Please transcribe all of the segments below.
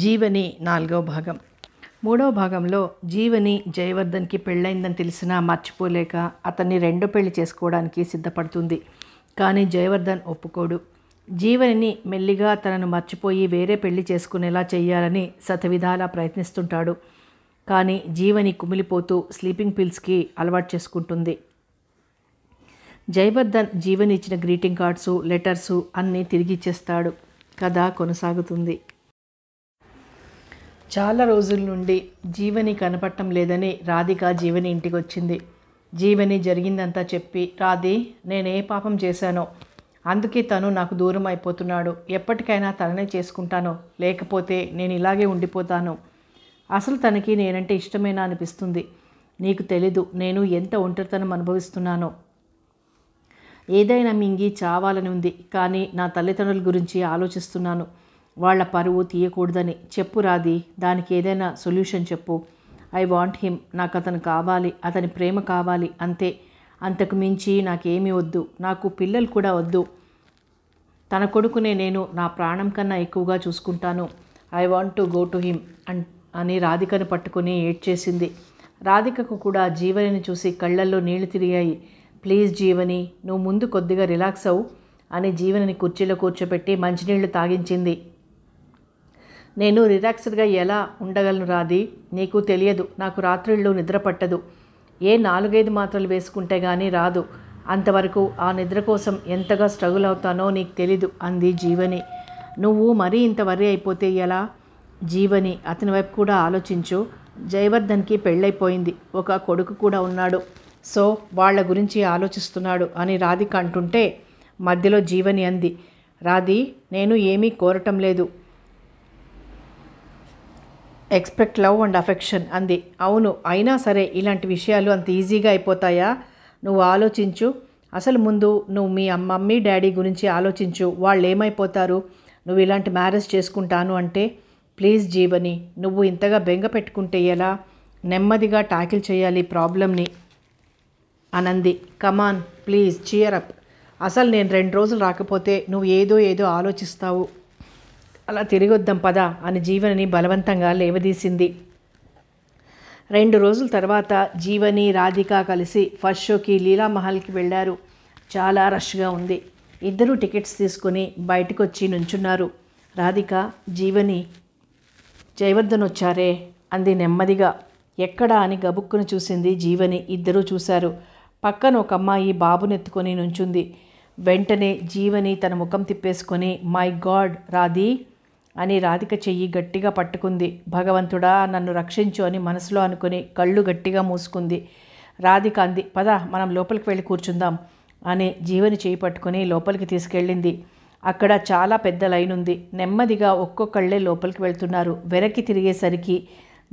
జీవని నాలుగవ భాగం మూడవ భాగంలో జీవని జయవర్ధన్కి పెళ్ళైందని తెలిసినా మర్చిపోలేక అతన్ని రెండో పెళ్లి చేసుకోవడానికి సిద్ధపడుతుంది కానీ జయవర్ధన్ ఒప్పుకోడు జీవనిని మెల్లిగా తనను మర్చిపోయి వేరే పెళ్లి చేసుకునేలా చేయాలని శతవిధాలా ప్రయత్నిస్తుంటాడు కానీ జీవని కుమిలిపోతూ స్లీపింగ్ పిల్స్కి అలవాటు చేసుకుంటుంది జయవర్ధన్ జీవని ఇచ్చిన గ్రీటింగ్ కార్డ్సు లెటర్సు అన్నీ తిరిగి ఇచ్చేస్తాడు కథ కొనసాగుతుంది చాలా రోజుల నుండి జీవని కనపడటం లేదని రాధిక జీవని ఇంటికి వచ్చింది జీవని జరిగిందంతా చెప్పి రాధి నేనే పాపం చేశానో అందుకే తను నాకు దూరం అయిపోతున్నాడు ఎప్పటికైనా తననే చేసుకుంటాను లేకపోతే నేను ఇలాగే ఉండిపోతాను అసలు తనకి నేనంటే ఇష్టమేనా అనిపిస్తుంది నీకు తెలీదు నేను ఎంత ఒంటరితనం అనుభవిస్తున్నానో ఏదైనా మింగి చావాలని ఉంది కానీ నా తల్లిదండ్రుల గురించి ఆలోచిస్తున్నాను వాళ్ల పరువు తీయకూడదని చెప్పు రాది దానికి ఏదైనా సొల్యూషన్ చెప్పు ఐ వాంట్ హిమ్ నాకు అతను కావాలి అతని ప్రేమ కావాలి అంతే అంతకు మించి నాకేమీ వద్దు నాకు పిల్లలు కూడా వద్దు తన కొడుకునే నేను నా ప్రాణం కన్నా ఎక్కువగా చూసుకుంటాను I want to go to him అన్ అని రాధికను పట్టుకుని ఏడ్చేసింది రాధికకు కూడా జీవనిని చూసి కళ్ళల్లో నీళ్లు తిరిగాయి ప్లీజ్ జీవని నువ్వు ముందు కొద్దిగా రిలాక్స్ అవు అని జీవనని కుర్చీలో కూర్చోబెట్టి మంచినీళ్లు తాగించింది నేను రిలాక్స్డ్గా ఎలా ఉండగలను రాది నీకు తెలియదు నాకు రాత్రిళ్ళు నిద్ర పట్టదు ఏ నాలుగైదు మాత్రలు వేసుకుంటే కానీ రాదు అంతవరకు ఆ నిద్ర కోసం ఎంతగా స్ట్రగుల్ అవుతానో నీకు తెలీదు అంది జీవని నువ్వు మరీ ఇంత వరి అయిపోతే ఎలా జీవని అతని వైపు కూడా ఆలోచించు జయవర్ధన్కి పెళ్ళైపోయింది ఒక కొడుకు కూడా ఉన్నాడు సో వాళ్ళ గురించి ఆలోచిస్తున్నాడు అని రాధిక అంటుంటే మధ్యలో జీవని అంది రాధి నేను ఏమీ కోరటం లేదు ఎక్స్పెక్ట్ లవ్ అండ్ అఫెక్షన్ అంది అవును అయినా సరే ఇలాంటి విషయాలు అంత ఈజీగా అయిపోతాయా నువ్వు ఆలోచించు అసలు ముందు నువ్వు మీ మమ్మీ డాడీ గురించి ఆలోచించు వాళ్ళు ఏమైపోతారు నువ్వు ఇలాంటి మ్యారేజ్ చేసుకుంటాను అంటే ప్లీజ్ జీవని నువ్వు ఇంతగా బెంగ పెట్టుకుంటే ఎలా నెమ్మదిగా టాకిల్ చేయాలి ప్రాబ్లమ్ని అనంది కమాన్ ప్లీజ్ చీయర్ అప్ అసలు నేను రెండు రోజులు రాకపోతే నువ్వు ఏదో ఏదో ఆలోచిస్తావు అలా తిరిగొద్దాం పద అని జీవనని బలవంతంగా లేవదీసింది రెండు రోజుల తర్వాత జీవని రాధిక కలిసి ఫస్ట్ షోకి లీలామహల్కి వెళ్ళారు చాలా రష్గా ఉంది ఇద్దరు టికెట్స్ తీసుకుని బయటకు వచ్చి నుంచున్నారు రాధిక జీవని జయవర్ధన్ వచ్చారే అంది నెమ్మదిగా ఎక్కడా అని గబుక్కును చూసింది జీవని ఇద్దరూ చూశారు పక్కన ఒక అమ్మాయి బాబునెత్తుకొని నుంచుంది వెంటనే జీవని తన ముఖం తిప్పేసుకొని మై గాడ్ రాధీ అని రాధిక చెయ్యి గట్టిగా పట్టుకుంది భగవంతుడా నన్ను రక్షించు అని మనసులో అనుకుని కళ్ళు గట్టిగా మూసుకుంది రాధిక అంది పద మనం లోపలికి వెళ్ళి కూర్చుందాం అని జీవని చేయి పట్టుకుని లోపలికి తీసుకెళ్ళింది అక్కడ చాలా పెద్ద లైన్ ఉంది నెమ్మదిగా ఒక్కొక్కళ్ళే లోపలికి వెళ్తున్నారు వెనక్కి తిరిగేసరికి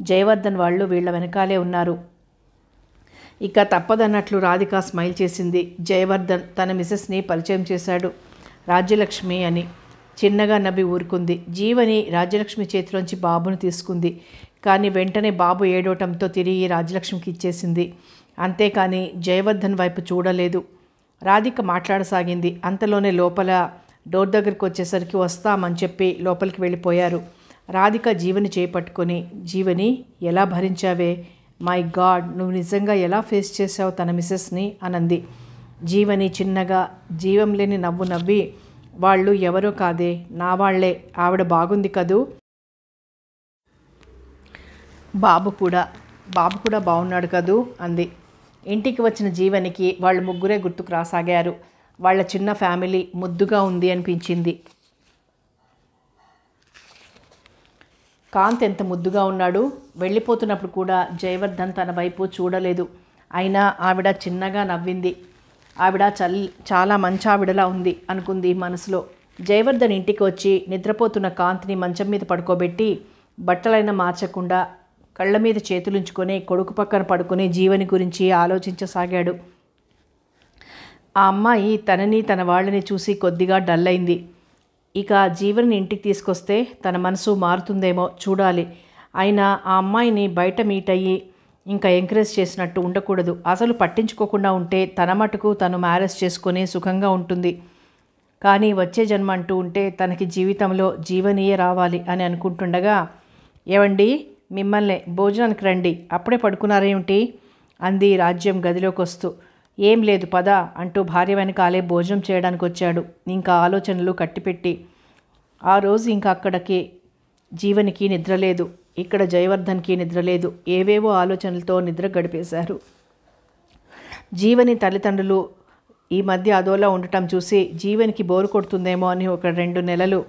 జయవర్ధన్ వాళ్ళు వీళ్ళ వెనకాలే ఉన్నారు ఇక తప్పదన్నట్లు రాధిక స్మైల్ చేసింది జయవర్ధన్ తన మిసెస్ని పరిచయం చేశాడు రాజ్యలక్ష్మి అని చిన్నగా నవ్వి ఊరుకుంది జీవని రాజ్యలక్ష్మి చేతిలోంచి బాబును తీసుకుంది కానీ వెంటనే బాబు ఏడవటంతో తిరిగి రాజ్యలక్ష్మికి ఇచ్చేసింది అంతేకాని జయవర్ధన్ వైపు చూడలేదు రాధిక మాట్లాడసాగింది అంతలోనే లోపల డోర్ దగ్గరికి వచ్చేసరికి వస్తామని చెప్పి లోపలికి వెళ్ళిపోయారు రాధిక జీవని చేపట్టుకొని జీవని ఎలా భరించావే మై గాడ్ నువ్వు నిజంగా ఎలా ఫేస్ చేసావు తన మిస్సెస్ని అనంది జీవని చిన్నగా జీవం లేని నవ్వు నవ్వి వాళ్ళు ఎవరో కాదే నా వాళ్లే ఆవిడ బాగుంది కదూ బాబు కూడా బాబు కూడా బాగున్నాడు కదూ అంది ఇంటికి వచ్చిన జీవనికి వాళ్ళు ముగ్గురే గుర్తుకు రాసాగారు వాళ్ళ చిన్న ఫ్యామిలీ ముద్దుగా ఉంది అనిపించింది కాంత్ ఎంత ముద్దుగా ఉన్నాడు వెళ్ళిపోతున్నప్పుడు కూడా జయవర్ధన్ తన వైపు చూడలేదు అయినా ఆవిడ చిన్నగా నవ్వింది ఆవిడ చల్ చాలా మంచావిడలా ఉంది అనుకుంది మనసులో జయవర్ధన్ ఇంటికి వచ్చి నిద్రపోతున్న కాంతిని మంచం మీద పడుకోబెట్టి బట్టలైనా మార్చకుండా కళ్ళ మీద చేతులుంచుకొని కొడుకు పక్కన పడుకుని జీవని గురించి ఆలోచించసాగాడు ఆ అమ్మాయి తనని తన వాళ్ళని చూసి కొద్దిగా డల్ అయింది ఇక జీవని ఇంటికి తీసుకొస్తే తన మనసు మారుతుందేమో చూడాలి అయినా ఆ అమ్మాయిని బయట మీట్ అయ్యి ఇంకా ఎంకరేజ్ చేసినట్టు ఉండకూడదు అసలు పట్టించుకోకుండా ఉంటే తన మటుకు తను మ్యారేజ్ చేసుకుని సుఖంగా ఉంటుంది కానీ వచ్చే జన్మ అంటూ ఉంటే తనకి జీవితంలో జీవనీయ రావాలి అని అనుకుంటుండగా ఏవండి మిమ్మల్ని భోజనానికి రండి అప్పుడే పడుకున్నారేమిటి అంది రాజ్యం గదిలోకి వస్తూ ఏం లేదు పద అంటూ భార్య వెనకాలే భోజనం చేయడానికి వచ్చాడు ఇంకా ఆలోచనలు కట్టిపెట్టి ఆ రోజు ఇంకా అక్కడికి జీవనికి నిద్రలేదు ఇక్కడ జయవర్ధన్కి నిద్రలేదు ఏవేవో ఆలోచనలతో నిద్ర గడిపేశారు జీవని తల్లిదండ్రులు ఈ మధ్య అదోలా ఉండటం చూసి జీవనికి బోరు కొడుతుందేమో అని ఒక రెండు నెలలు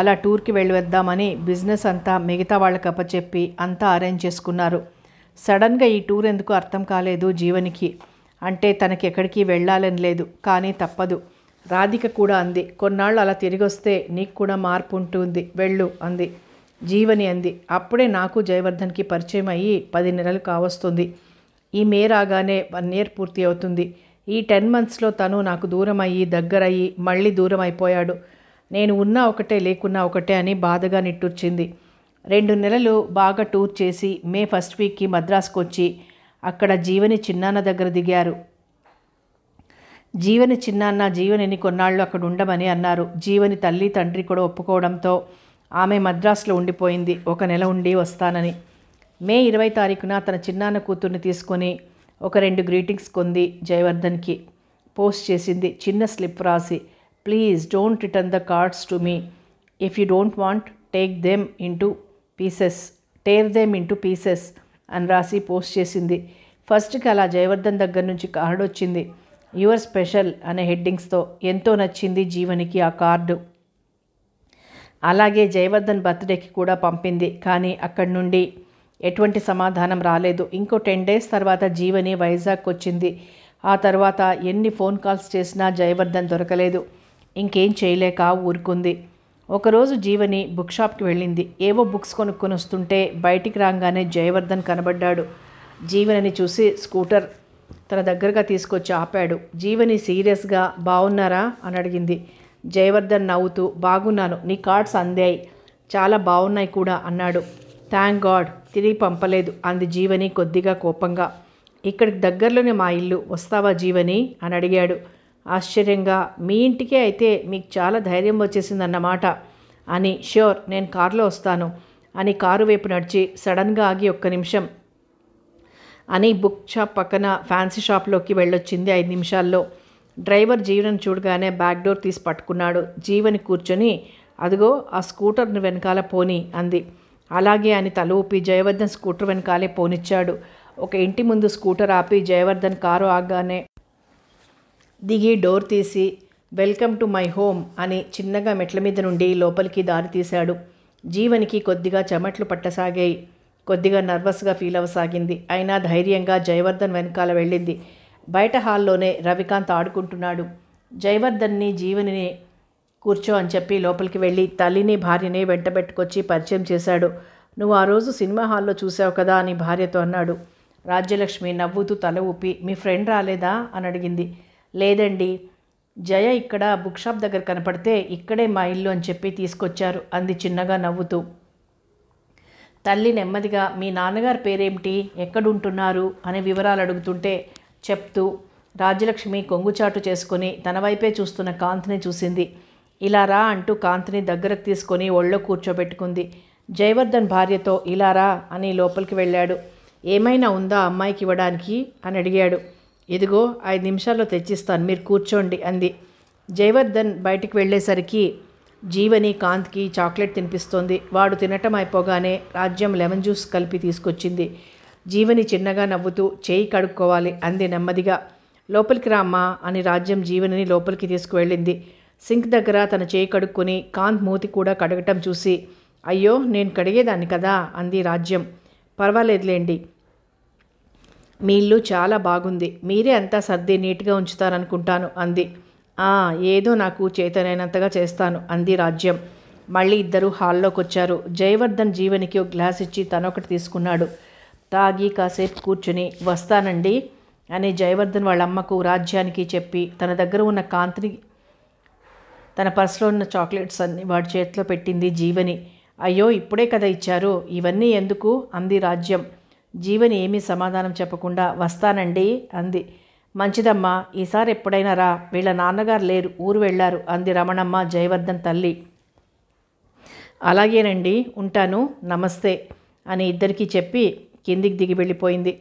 అలా టూర్కి వెళ్ళి వద్దామని బిజినెస్ అంతా మిగతా వాళ్ళకి అప్పచెప్పి అంతా అరేంజ్ చేసుకున్నారు సడన్గా ఈ టూర్ ఎందుకు అర్థం కాలేదు జీవనికి అంటే తనకి ఎక్కడికి వెళ్ళాలని లేదు కానీ తప్పదు రాధిక కూడా అంది కొన్నాళ్ళు అలా తిరిగి వస్తే నీకు కూడా మార్పు ఉంటుంది వెళ్ళు అంది జీవని అంది అప్పుడే నాకు జయవర్ధన్కి పరిచయం అయ్యి పది నెలలు కావస్తుంది ఈ మే రాగానే వన్ ఇయర్ పూర్తి అవుతుంది ఈ టెన్ మంత్స్లో తను నాకు దూరం అయ్యి దగ్గరయ్యి మళ్ళీ దూరం అయిపోయాడు నేను ఉన్నా ఒకటే లేకున్నా ఒకటే అని బాధగా నిట్టూర్చింది రెండు నెలలు బాగా టూర్ చేసి మే ఫస్ట్ వీక్కి మద్రాసుకు వచ్చి అక్కడ జీవని చిన్నాన్న దగ్గర దిగారు జీవని చిన్నాన్న జీవనిని కొన్నాళ్ళు అక్కడ ఉండమని అన్నారు జీవని తల్లి తండ్రి కూడా ఒప్పుకోవడంతో ఆమె మద్రాసులో ఉండిపోయింది ఒక నెల ఉండి వస్తానని మే ఇరవై తారీఖున తన చిన్నాన్న కూతుర్ని తీసుకొని ఒక రెండు గ్రీటింగ్స్ కొంది జయవర్ధన్కి పోస్ట్ చేసింది చిన్న స్లిప్ రాసి please don't return the cards to me if you don't want take them into pieces tear them into pieces అని రాసి పోస్ట్ చేసింది ఫస్ట్కి అలా జయవర్ధన్ దగ్గర నుంచి కార్డు వచ్చింది యువర్ స్పెషల్ అనే హెడ్డింగ్స్తో ఎంతో నచ్చింది జీవనికి ఆ కార్డు అలాగే జయవర్ధన్ బర్త్డేకి కూడా పంపింది కానీ అక్కడి నుండి ఎటువంటి సమాధానం రాలేదు ఇంకో టెన్ డేస్ తర్వాత జీవని వైజాగ్ వచ్చింది ఆ తర్వాత ఎన్ని ఫోన్ కాల్స్ చేసినా జయవర్ధన్ దొరకలేదు ఇంకేం చేయలేక ఊరుకుంది ఒకరోజు జీవని బుక్ షాప్కి వెళ్ళింది ఏవో బుక్స్ కొనుక్కొని వస్తుంటే బయటికి రాగానే జయవర్ధన్ కనబడ్డాడు జీవనని చూసి స్కూటర్ తన దగ్గరగా తీసుకొచ్చి ఆపాడు జీవని సీరియస్గా బాగున్నారా అని అడిగింది జయవర్ధన్ నవ్వుతూ బాగున్నాను నీ కార్డ్స్ అందాయి చాలా బాగున్నాయి కూడా అన్నాడు థ్యాంక్ గాడ్ తిరిగి పంపలేదు అంది జీవని కొద్దిగా కోపంగా ఇక్కడికి దగ్గరలోనే మా ఇల్లు వస్తావా జీవని అని అడిగాడు ఆశ్చర్యంగా మీ ఇంటికే అయితే మీకు చాలా ధైర్యం వచ్చేసిందన్నమాట అని ష్యూర్ నేను కారులో వస్తాను అని కారు వైపు నడిచి సడన్గా ఆగి ఒక్క నిమిషం అని బుక్ షాప్ పక్కన ఫ్యాన్సీ షాప్లోకి వెళ్ళొచ్చింది ఐదు నిమిషాల్లో డ్రైవర్ జీవన్ చూడగానే బ్యాక్ డోర్ తీసి పట్టుకున్నాడు జీవని కూర్చొని అదిగో ఆ స్కూటర్ని వెనకాల పోని అంది అలాగే అని తల ఊపి జయవర్ధన్ స్కూటర్ వెనకాలే పోనిచ్చాడు ఒక ఇంటి ముందు స్కూటర్ ఆపి జయవర్ధన్ కారు ఆగానే దిగి డోర్ తీసి వెల్కమ్ టు మై హోమ్ అని చిన్నగా మెట్ల మీద నుండి లోపలికి దారి తీశాడు జీవనికి కొద్దిగా చెమట్లు పట్టసాగాయి కొద్దిగా నర్వస్గా ఫీల్ అవసాగింది అయినా ధైర్యంగా జయవర్ధన్ వెనకాల వెళ్ళింది బయట హాల్లోనే రవికాంత్ ఆడుకుంటున్నాడు జయవర్ధన్ని జీవనిని కూర్చో అని చెప్పి లోపలికి వెళ్ళి తల్లిని భార్యని వెంటబెట్టుకొచ్చి పరిచయం చేశాడు నువ్వు ఆ రోజు సినిమా హాల్లో చూసావు కదా అని భార్యతో అన్నాడు రాజ్యలక్ష్మి నవ్వుతూ తల ఊపి మీ ఫ్రెండ్ రాలేదా అని అడిగింది లేదండి జయ ఇక్కడ బుక్ షాప్ దగ్గర కనపడితే ఇక్కడే మా ఇల్లు అని చెప్పి తీసుకొచ్చారు అంది చిన్నగా నవ్వుతూ తల్లి నెమ్మదిగా మీ నాన్నగారి పేరేమిటి ఎక్కడుంటున్నారు అనే వివరాలు అడుగుతుంటే చెప్తూ రాజ్యలక్ష్మి కొంగుచాటు చేసుకుని తన వైపే చూస్తున్న కాంతిని చూసింది ఇలా రా అంటూ కాంతిని దగ్గరకు తీసుకొని ఒళ్ళో కూర్చోబెట్టుకుంది జయవర్ధన్ భార్యతో ఇలా రా అని లోపలికి వెళ్ళాడు ఏమైనా ఉందా అమ్మాయికి ఇవ్వడానికి అని అడిగాడు ఇదిగో ఐదు నిమిషాల్లో తెచ్చిస్తాను మీరు కూర్చోండి అంది జయవర్ధన్ బయటికి వెళ్ళేసరికి జీవని కాంత్కి చాక్లెట్ తినిపిస్తోంది వాడు తినటం అయిపోగానే రాజ్యం లెమన్ జ్యూస్ కలిపి తీసుకొచ్చింది జీవని చిన్నగా నవ్వుతూ చేయి కడుక్కోవాలి అంది నెమ్మదిగా లోపలికి రామ్మా అని రాజ్యం జీవనిని లోపలికి తీసుకువెళ్ళింది సింక్ దగ్గర తన చేయి కడుక్కుని కాంత్ మూతి కూడా కడగటం చూసి అయ్యో నేను కడిగేదాన్ని కదా అంది రాజ్యం పర్వాలేదులేండి మీ ఇల్లు చాలా బాగుంది మీరే అంతా సర్ది నీట్గా ఉంచుతారనుకుంటాను అంది ఏదో నాకు చేతనైనంతగా చేస్తాను అంది రాజ్యం మళ్ళీ ఇద్దరు హాల్లోకి వచ్చారు జయవర్ధన్ జీవనికి ఒక గ్లాస్ ఇచ్చి తనొకటి తీసుకున్నాడు తాగి కాసేపు కూర్చుని వస్తానండి అని జయవర్ధన్ వాళ్ళ అమ్మకు రాజ్యానికి చెప్పి తన దగ్గర ఉన్న కాంతిని తన పర్సులో ఉన్న చాక్లెట్స్ అన్ని వాడి చేతిలో పెట్టింది జీవని అయ్యో ఇప్పుడే కదా ఇచ్చారు ఇవన్నీ ఎందుకు అంది రాజ్యం జీవని ఏమీ సమాధానం చెప్పకుండా వస్తానండి అంది మంచిదమ్మా ఈసారి ఎప్పుడైనా రా వీళ్ళ నాన్నగారు లేరు ఊరు వెళ్ళారు అంది రమణమ్మ జయవర్ధన్ తల్లి అలాగేనండి ఉంటాను నమస్తే అని ఇద్దరికీ చెప్పి కిందికి దిగి వెళ్ళిపోయింది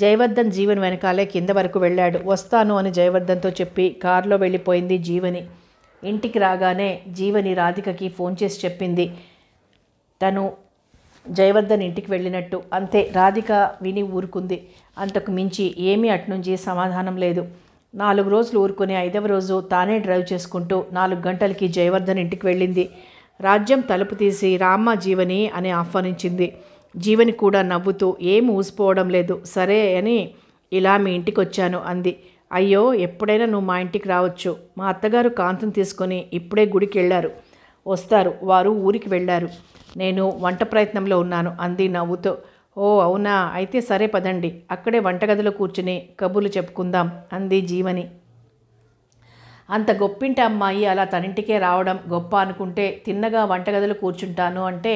జయవర్ధన్ జీవన్ వెనకాలే కింద వరకు వెళ్ళాడు వస్తాను అని జయవర్ధన్తో చెప్పి కారులో వెళ్ళిపోయింది జీవని ఇంటికి రాగానే జీవని రాధికకి ఫోన్ చేసి చెప్పింది తను జయవర్ధన్ ఇంటికి వెళ్ళినట్టు అంతే రాధిక విని ఊరుకుంది అంతకు మించి ఏమీ అట్నుంచి సమాధానం లేదు నాలుగు రోజులు ఊరుకుని ఐదవ రోజు తానే డ్రైవ్ చేసుకుంటూ నాలుగు గంటలకి జయవర్ధన్ ఇంటికి వెళ్ళింది రాజ్యం తలుపు తీసి రామ్మ జీవని అని ఆహ్వానించింది జీవని కూడా నవ్వుతూ ఏం ఊసిపోవడం లేదు సరే అని ఇలా మీ ఇంటికి వచ్చాను అంది అయ్యో ఎప్పుడైనా నువ్వు మా ఇంటికి రావచ్చు మా అత్తగారు కాంతం తీసుకొని ఇప్పుడే గుడికి వెళ్ళారు వస్తారు వారు ఊరికి వెళ్ళారు నేను వంట ప్రయత్నంలో ఉన్నాను అంది నవ్వుతో ఓ అవునా అయితే సరే పదండి అక్కడే వంటగదిలో కూర్చుని కబుర్లు చెప్పుకుందాం అంది జీవని అంత గొప్పింటి అమ్మాయి అలా తనింటికే రావడం గొప్ప అనుకుంటే తిన్నగా వంటగదిలో కూర్చుంటాను అంటే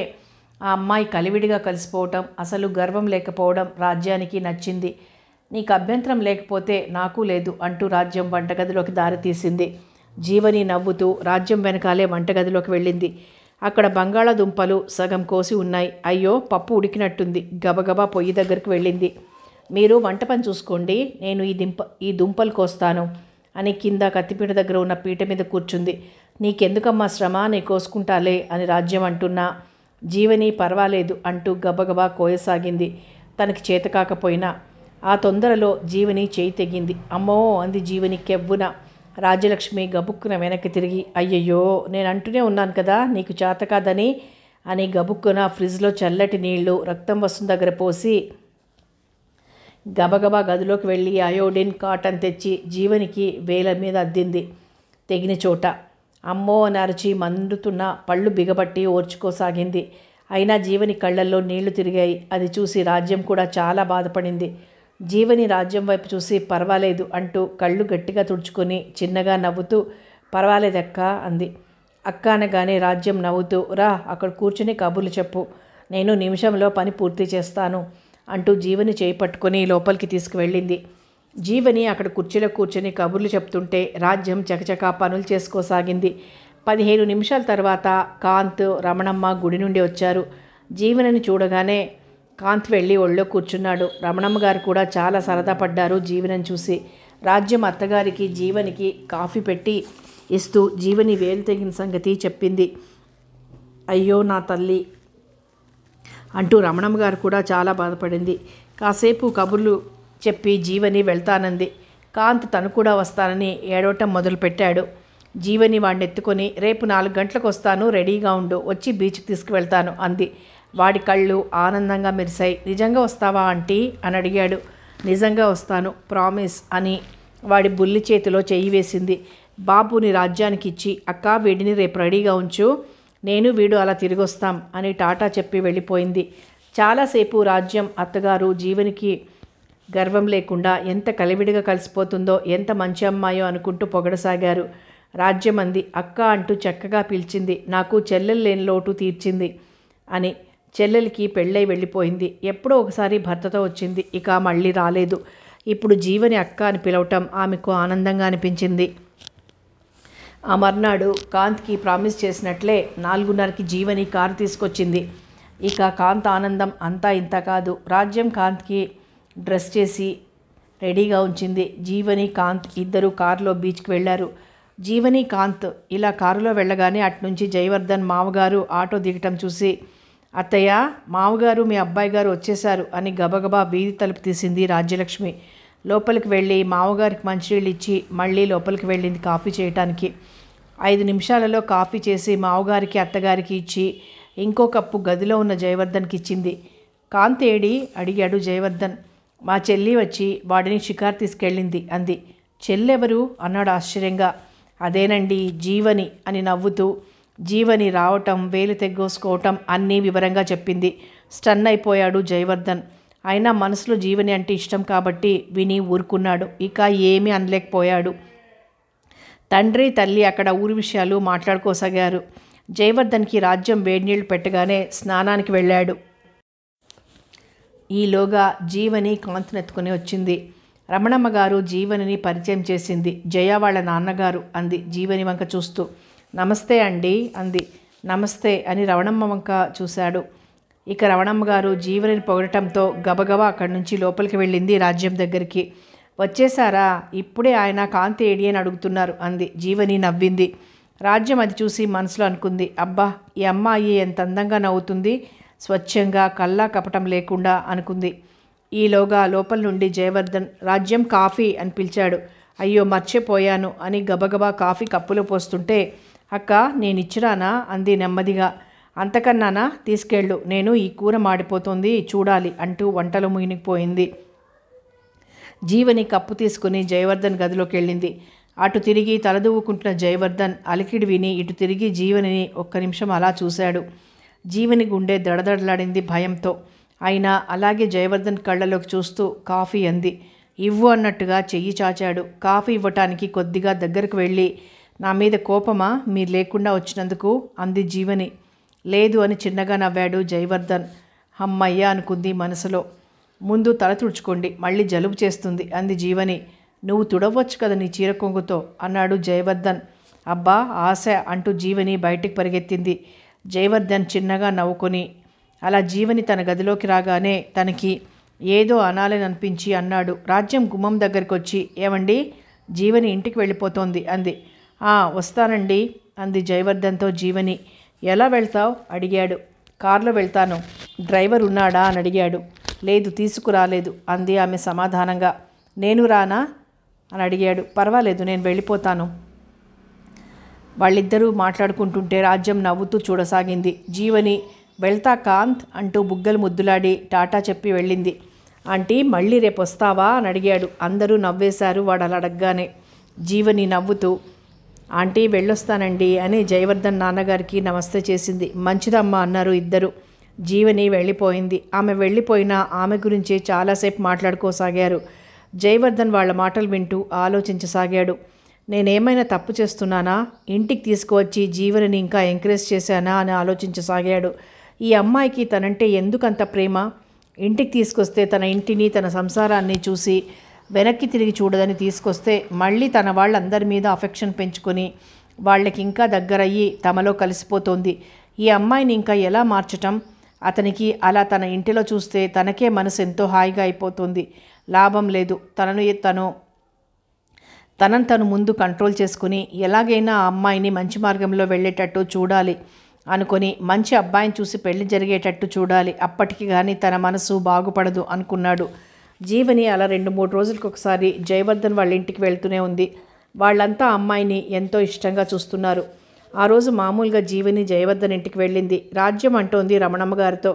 ఆ అమ్మాయి కలివిడిగా కలిసిపోవటం అసలు గర్వం లేకపోవడం రాజ్యానికి నచ్చింది నీకు అభ్యంతరం లేకపోతే నాకు లేదు అంటూ రాజ్యం వంటగదిలోకి దారితీసింది జీవని నవ్వుతూ రాజ్యం వెనకాలే వంటగదిలోకి వెళ్ళింది అక్కడ బంగాళాదుంపలు సగం కోసి ఉన్నాయి అయ్యో పప్పు ఉడికినట్టుంది గబగబా పొయ్యి దగ్గరికి వెళ్ళింది మీరు వంట పని చూసుకోండి నేను ఈ దింప ఈ దుంపలు కోస్తాను అని కింద కత్తిపీట దగ్గర ఉన్న పీట మీద కూర్చుంది నీకెందుకమ్మా శ్రమ నీ కోసుకుంటాలే అని రాజ్యం అంటున్నా జీవని పర్వాలేదు అంటూ గబగబా కోయసాగింది తనకి చేత కాకపోయినా ఆ తొందరలో జీవని చేయి తెగింది అమ్మో అంది జీవని కెవ్వున రాజ్యలక్ష్మి గబుక్కున వెనక్కి తిరిగి అయ్యయ్యో నేను అంటూనే ఉన్నాను కదా నీకు చేత కాదని అని గబుక్కున ఫ్రిడ్జ్లో చల్లటి నీళ్లు రక్తం వసం దగ్గర పోసి గబగబా గదిలోకి వెళ్ళి అయోడిన్ కాటన్ తెచ్చి జీవనికి వేల మీద అద్దింది తెగిన చోట అమ్మో నరిచి మండుతున్న పళ్ళు బిగబట్టి ఓర్చుకోసాగింది అయినా జీవని కళ్ళల్లో నీళ్లు తిరిగాయి అది చూసి రాజ్యం కూడా చాలా బాధపడింది జీవని రాజ్యం వైపు చూసి పర్వాలేదు అంటూ కళ్ళు గట్టిగా తుడుచుకొని చిన్నగా నవ్వుతూ పర్వాలేదక్క అంది అక్క అనగానే రాజ్యం నవ్వుతూ రా అక్కడ కూర్చుని కబుర్లు చెప్పు నేను నిమిషంలో పని పూర్తి చేస్తాను అంటూ జీవని చేపట్టుకొని లోపలికి తీసుకువెళ్ళింది జీవని అక్కడ కుర్చీలో కూర్చొని కబుర్లు చెప్తుంటే రాజ్యం చకచకా పనులు చేసుకోసాగింది పదిహేను నిమిషాల తర్వాత కాంత్ రమణమ్మ గుడి నుండి వచ్చారు జీవనని చూడగానే కాంత్ వెళ్ళి ఒళ్ళో కూర్చున్నాడు రమణమ్మ గారు కూడా చాలా సరదా పడ్డారు జీవనని చూసి రాజ్యం అత్తగారికి జీవనికి కాఫీ పెట్టి ఇస్తూ జీవని వేలు తెగిన సంగతి చెప్పింది అయ్యో నా తల్లి అంటూ రమణమ్మ గారు కూడా చాలా బాధపడింది కాసేపు కబుర్లు చెప్పి జీవని వెళ్తానంది కాంత్ తను కూడా వస్తానని ఏడవటం మొదలుపెట్టాడు జీవని వాడిని ఎత్తుకొని రేపు నాలుగు గంటలకు వస్తాను రెడీగా ఉండు వచ్చి బీచ్కి తీసుకువెళ్తాను అంది వాడి కళ్ళు ఆనందంగా మెరిశాయి నిజంగా వస్తావా ఆంటీ అని అడిగాడు నిజంగా వస్తాను ప్రామిస్ అని వాడి బుల్లి చేతిలో చేయి వేసింది బాబుని రాజ్యానికి ఇచ్చి అక్క వీడిని రేపు రెడీగా ఉంచు నేను వీడు అలా తిరిగొస్తాం అని టాటా చెప్పి వెళ్ళిపోయింది చాలాసేపు రాజ్యం అత్తగారు జీవనికి గర్వం లేకుండా ఎంత కలివిడిగా కలిసిపోతుందో ఎంత మంచి అమ్మాయో అనుకుంటూ పొగడసాగారు రాజ్యమంది అక్క అంటూ చక్కగా పిలిచింది నాకు చెల్లెలు లేని లోటు తీర్చింది అని చెల్లెలికి పెళ్ళై వెళ్ళిపోయింది ఎప్పుడో ఒకసారి భర్తతో వచ్చింది ఇక మళ్ళీ రాలేదు ఇప్పుడు జీవని అక్క అని పిలవటం ఆమెకు ఆనందంగా అనిపించింది ఆ మర్నాడు కాంత్కి ప్రామిస్ చేసినట్లే నాలుగున్నరకి జీవని కారు తీసుకొచ్చింది ఇక కాంత్ ఆనందం అంతా ఇంత కాదు రాజ్యం కాంత్కి డ్రెస్ చేసి రెడీగా ఉంచింది జీవని కాంత్ ఇద్దరు కారులో బీచ్కి వెళ్ళారు జీవని కాంత్ ఇలా కారులో వెళ్ళగానే అట్నుంచి జయవర్ధన్ మామగారు ఆటో దిగటం చూసి అత్తయ్య మామగారు మీ అబ్బాయి గారు వచ్చేశారు అని గబగబా వీధి తలుపు తీసింది రాజ్యలక్ష్మి లోపలికి వెళ్ళి మామగారికి మంచినీళ్ళు ఇచ్చి మళ్ళీ లోపలికి వెళ్ళింది కాఫీ చేయటానికి ఐదు నిమిషాలలో కాఫీ చేసి మామగారికి అత్తగారికి ఇచ్చి ఇంకో కప్పు గదిలో ఉన్న జయవర్ధన్కి ఇచ్చింది కాంతేడి అడిగాడు జయవర్ధన్ మా చెల్లి వచ్చి వాడిని షికార్ తీసుకెళ్ళింది అంది చెల్లెవరు అన్నాడు ఆశ్చర్యంగా అదేనండి జీవని అని నవ్వుతూ జీవని రావటం వేలు తెగ్గోసుకోవటం అన్నీ వివరంగా చెప్పింది స్టన్ అయిపోయాడు జయవర్ధన్ అయినా మనసులో జీవని అంటే ఇష్టం కాబట్టి విని ఊరుకున్నాడు ఇక ఏమీ అనలేకపోయాడు తండ్రి తల్లి అక్కడ ఊరి విషయాలు మాట్లాడుకోసాగారు జయవర్ధన్కి రాజ్యం వేడినీళ్లు పెట్టగానే స్నానానికి వెళ్ళాడు ఈలోగా జీవని కాంతినెత్తుకుని వచ్చింది రమణమ్మ గారు జీవనిని పరిచయం చేసింది జయ వాళ్ళ నాన్నగారు అంది జీవని వంక చూస్తూ నమస్తే అండి అంది నమస్తే అని రవణమ్మ వంక చూశాడు ఇక రవణమ్మ గారు జీవనిని పొగడటంతో గబగబ అక్కడి నుంచి లోపలికి వెళ్ళింది రాజ్యం దగ్గరికి వచ్చేసారా ఇప్పుడే ఆయన కాంతి ఏడి అని అడుగుతున్నారు అంది జీవని నవ్వింది రాజ్యం అది చూసి మనసులో అనుకుంది అబ్బా ఈ అమ్మాయి ఎంత అందంగా నవ్వుతుంది స్వచ్ఛంగా కల్లా కపటం లేకుండా అనుకుంది ఈలోగా లోపల నుండి జయవర్ధన్ రాజ్యం కాఫీ అని పిలిచాడు అయ్యో మర్చిపోయాను అని గబగబా కాఫీ కప్పులో పోస్తుంటే అక్క నేను ఇచ్చిరానా అంది నెమ్మదిగా అంతకన్నానా తీసుకెళ్ళు నేను ఈ కూర మాడిపోతుంది చూడాలి అంటూ వంటలో మునిగిపోయింది జీవని కప్పు తీసుకుని జయవర్ధన్ గదిలోకి వెళ్ళింది అటు తిరిగి తలదువ్వుకుంటున్న జయవర్ధన్ అలికిడి విని ఇటు తిరిగి జీవనిని ఒక్క నిమిషం అలా చూశాడు జీవని గుండె దడదడలాడింది భయంతో అయినా అలాగే జయవర్ధన్ కళ్ళలోకి చూస్తూ కాఫీ అంది ఇవ్వు అన్నట్టుగా చెయ్యి చాచాడు కాఫీ ఇవ్వటానికి కొద్దిగా దగ్గరకు వెళ్ళి నా మీద కోపమా మీరు లేకుండా వచ్చినందుకు అంది జీవని లేదు అని చిన్నగా నవ్వాడు జయవర్ధన్ అమ్మయ్య అనుకుంది మనసులో ముందు తల తుడుచుకోండి మళ్ళీ జలుబు చేస్తుంది అంది జీవని నువ్వు తుడవచ్చు కదా నీ చీర కొంగుతో అన్నాడు జయవర్ధన్ అబ్బా ఆశ అంటూ జీవని బయటికి పరిగెత్తింది జయవర్ధన్ చిన్నగా నవ్వుకొని అలా జీవని తన గదిలోకి రాగానే తనకి ఏదో అనాలని అనిపించి అన్నాడు రాజ్యం గుమ్మం దగ్గరికి వచ్చి ఏమండి జీవని ఇంటికి వెళ్ళిపోతోంది అంది ఆ వస్తానండి అంది జయవర్ధన్తో జీవని ఎలా వెళ్తావు అడిగాడు కారులో వెళ్తాను డ్రైవర్ ఉన్నాడా అని అడిగాడు లేదు తీసుకురాలేదు అంది ఆమె సమాధానంగా నేను రానా అని అడిగాడు పర్వాలేదు నేను వెళ్ళిపోతాను వాళ్ళిద్దరూ మాట్లాడుకుంటుంటే రాజ్యం నవ్వుతూ చూడసాగింది జీవని వెళ్తా కాంత్ అంటూ బుగ్గలు ముద్దులాడి టాటా చెప్పి వెళ్ళింది ఆంటీ మళ్ళీ రేపు వస్తావా అని అడిగాడు అందరూ నవ్వేశారు వాడు అలా అడగగానే జీవని నవ్వుతూ ఆంటీ వెళ్ళొస్తానండి అని జయవర్ధన్ నాన్నగారికి నమస్తే చేసింది మంచిదమ్మా అన్నారు ఇద్దరు జీవని వెళ్ళిపోయింది ఆమె వెళ్ళిపోయినా ఆమె గురించి చాలాసేపు మాట్లాడుకోసాగారు జయవర్ధన్ వాళ్ళ మాటలు వింటూ ఆలోచించసాగాడు నేనేమైనా తప్పు చేస్తున్నానా ఇంటికి తీసుకువచ్చి జీవనని ఇంకా ఎంకరేజ్ చేశానా అని ఆలోచించసాగాడు ఈ అమ్మాయికి తనంటే ఎందుకంత ప్రేమ ఇంటికి తీసుకొస్తే తన ఇంటిని తన సంసారాన్ని చూసి వెనక్కి తిరిగి చూడదని తీసుకొస్తే మళ్ళీ తన వాళ్ళందరి మీద అఫెక్షన్ పెంచుకొని వాళ్ళకి ఇంకా దగ్గరయ్యి తమలో కలిసిపోతుంది ఈ అమ్మాయిని ఇంకా ఎలా మార్చటం అతనికి అలా తన ఇంటిలో చూస్తే తనకే మనసు ఎంతో హాయిగా అయిపోతుంది లాభం లేదు తనను తను తనను తను ముందు కంట్రోల్ చేసుకుని ఎలాగైనా ఆ అమ్మాయిని మంచి మార్గంలో వెళ్ళేటట్టు చూడాలి అనుకొని మంచి అబ్బాయిని చూసి పెళ్లి జరిగేటట్టు చూడాలి అప్పటికి కానీ తన మనసు బాగుపడదు అనుకున్నాడు జీవని అలా రెండు మూడు రోజులకు ఒకసారి జయవర్ధన్ వాళ్ళ ఇంటికి వెళ్తూనే ఉంది వాళ్ళంతా అమ్మాయిని ఎంతో ఇష్టంగా చూస్తున్నారు ఆ రోజు మామూలుగా జీవని జయవర్ధన్ ఇంటికి వెళ్ళింది రాజ్యం అంటోంది రమణమ్మ గారితో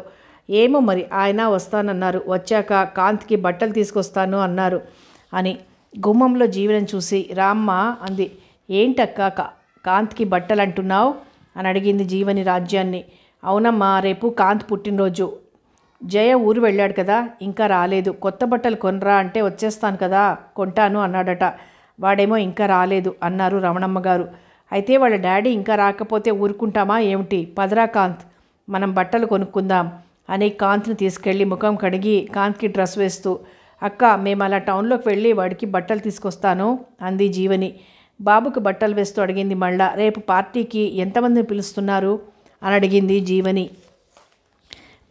ఏమో మరి ఆయన వస్తానన్నారు వచ్చాక కాంత్కి బట్టలు తీసుకొస్తాను అన్నారు అని గుమ్మంలో జీవనం చూసి రామ్మ అంది ఏంటక్క కాంత్కి బట్టలు అంటున్నావు అని అడిగింది జీవని రాజ్యాన్ని అవునమ్మా రేపు కాంత్ పుట్టినరోజు జయ ఊరు వెళ్ళాడు కదా ఇంకా రాలేదు కొత్త బట్టలు కొనరా అంటే వచ్చేస్తాను కదా కొంటాను అన్నాడట వాడేమో ఇంకా రాలేదు అన్నారు రమణమ్మ గారు అయితే వాళ్ళ డాడీ ఇంకా రాకపోతే ఊరుకుంటామా ఏమిటి పదరా కాంత్ మనం బట్టలు కొనుక్కుందాం అని కాంత్ని తీసుకెళ్ళి ముఖం కడిగి కాంత్కి డ్రెస్ వేస్తూ అక్క మేము అలా టౌన్లోకి వెళ్ళి వాడికి బట్టలు తీసుకొస్తాను అంది జీవని బాబుకు బట్టలు వేస్తూ అడిగింది మళ్ళా రేపు పార్టీకి ఎంతమందిని పిలుస్తున్నారు అని అడిగింది జీవని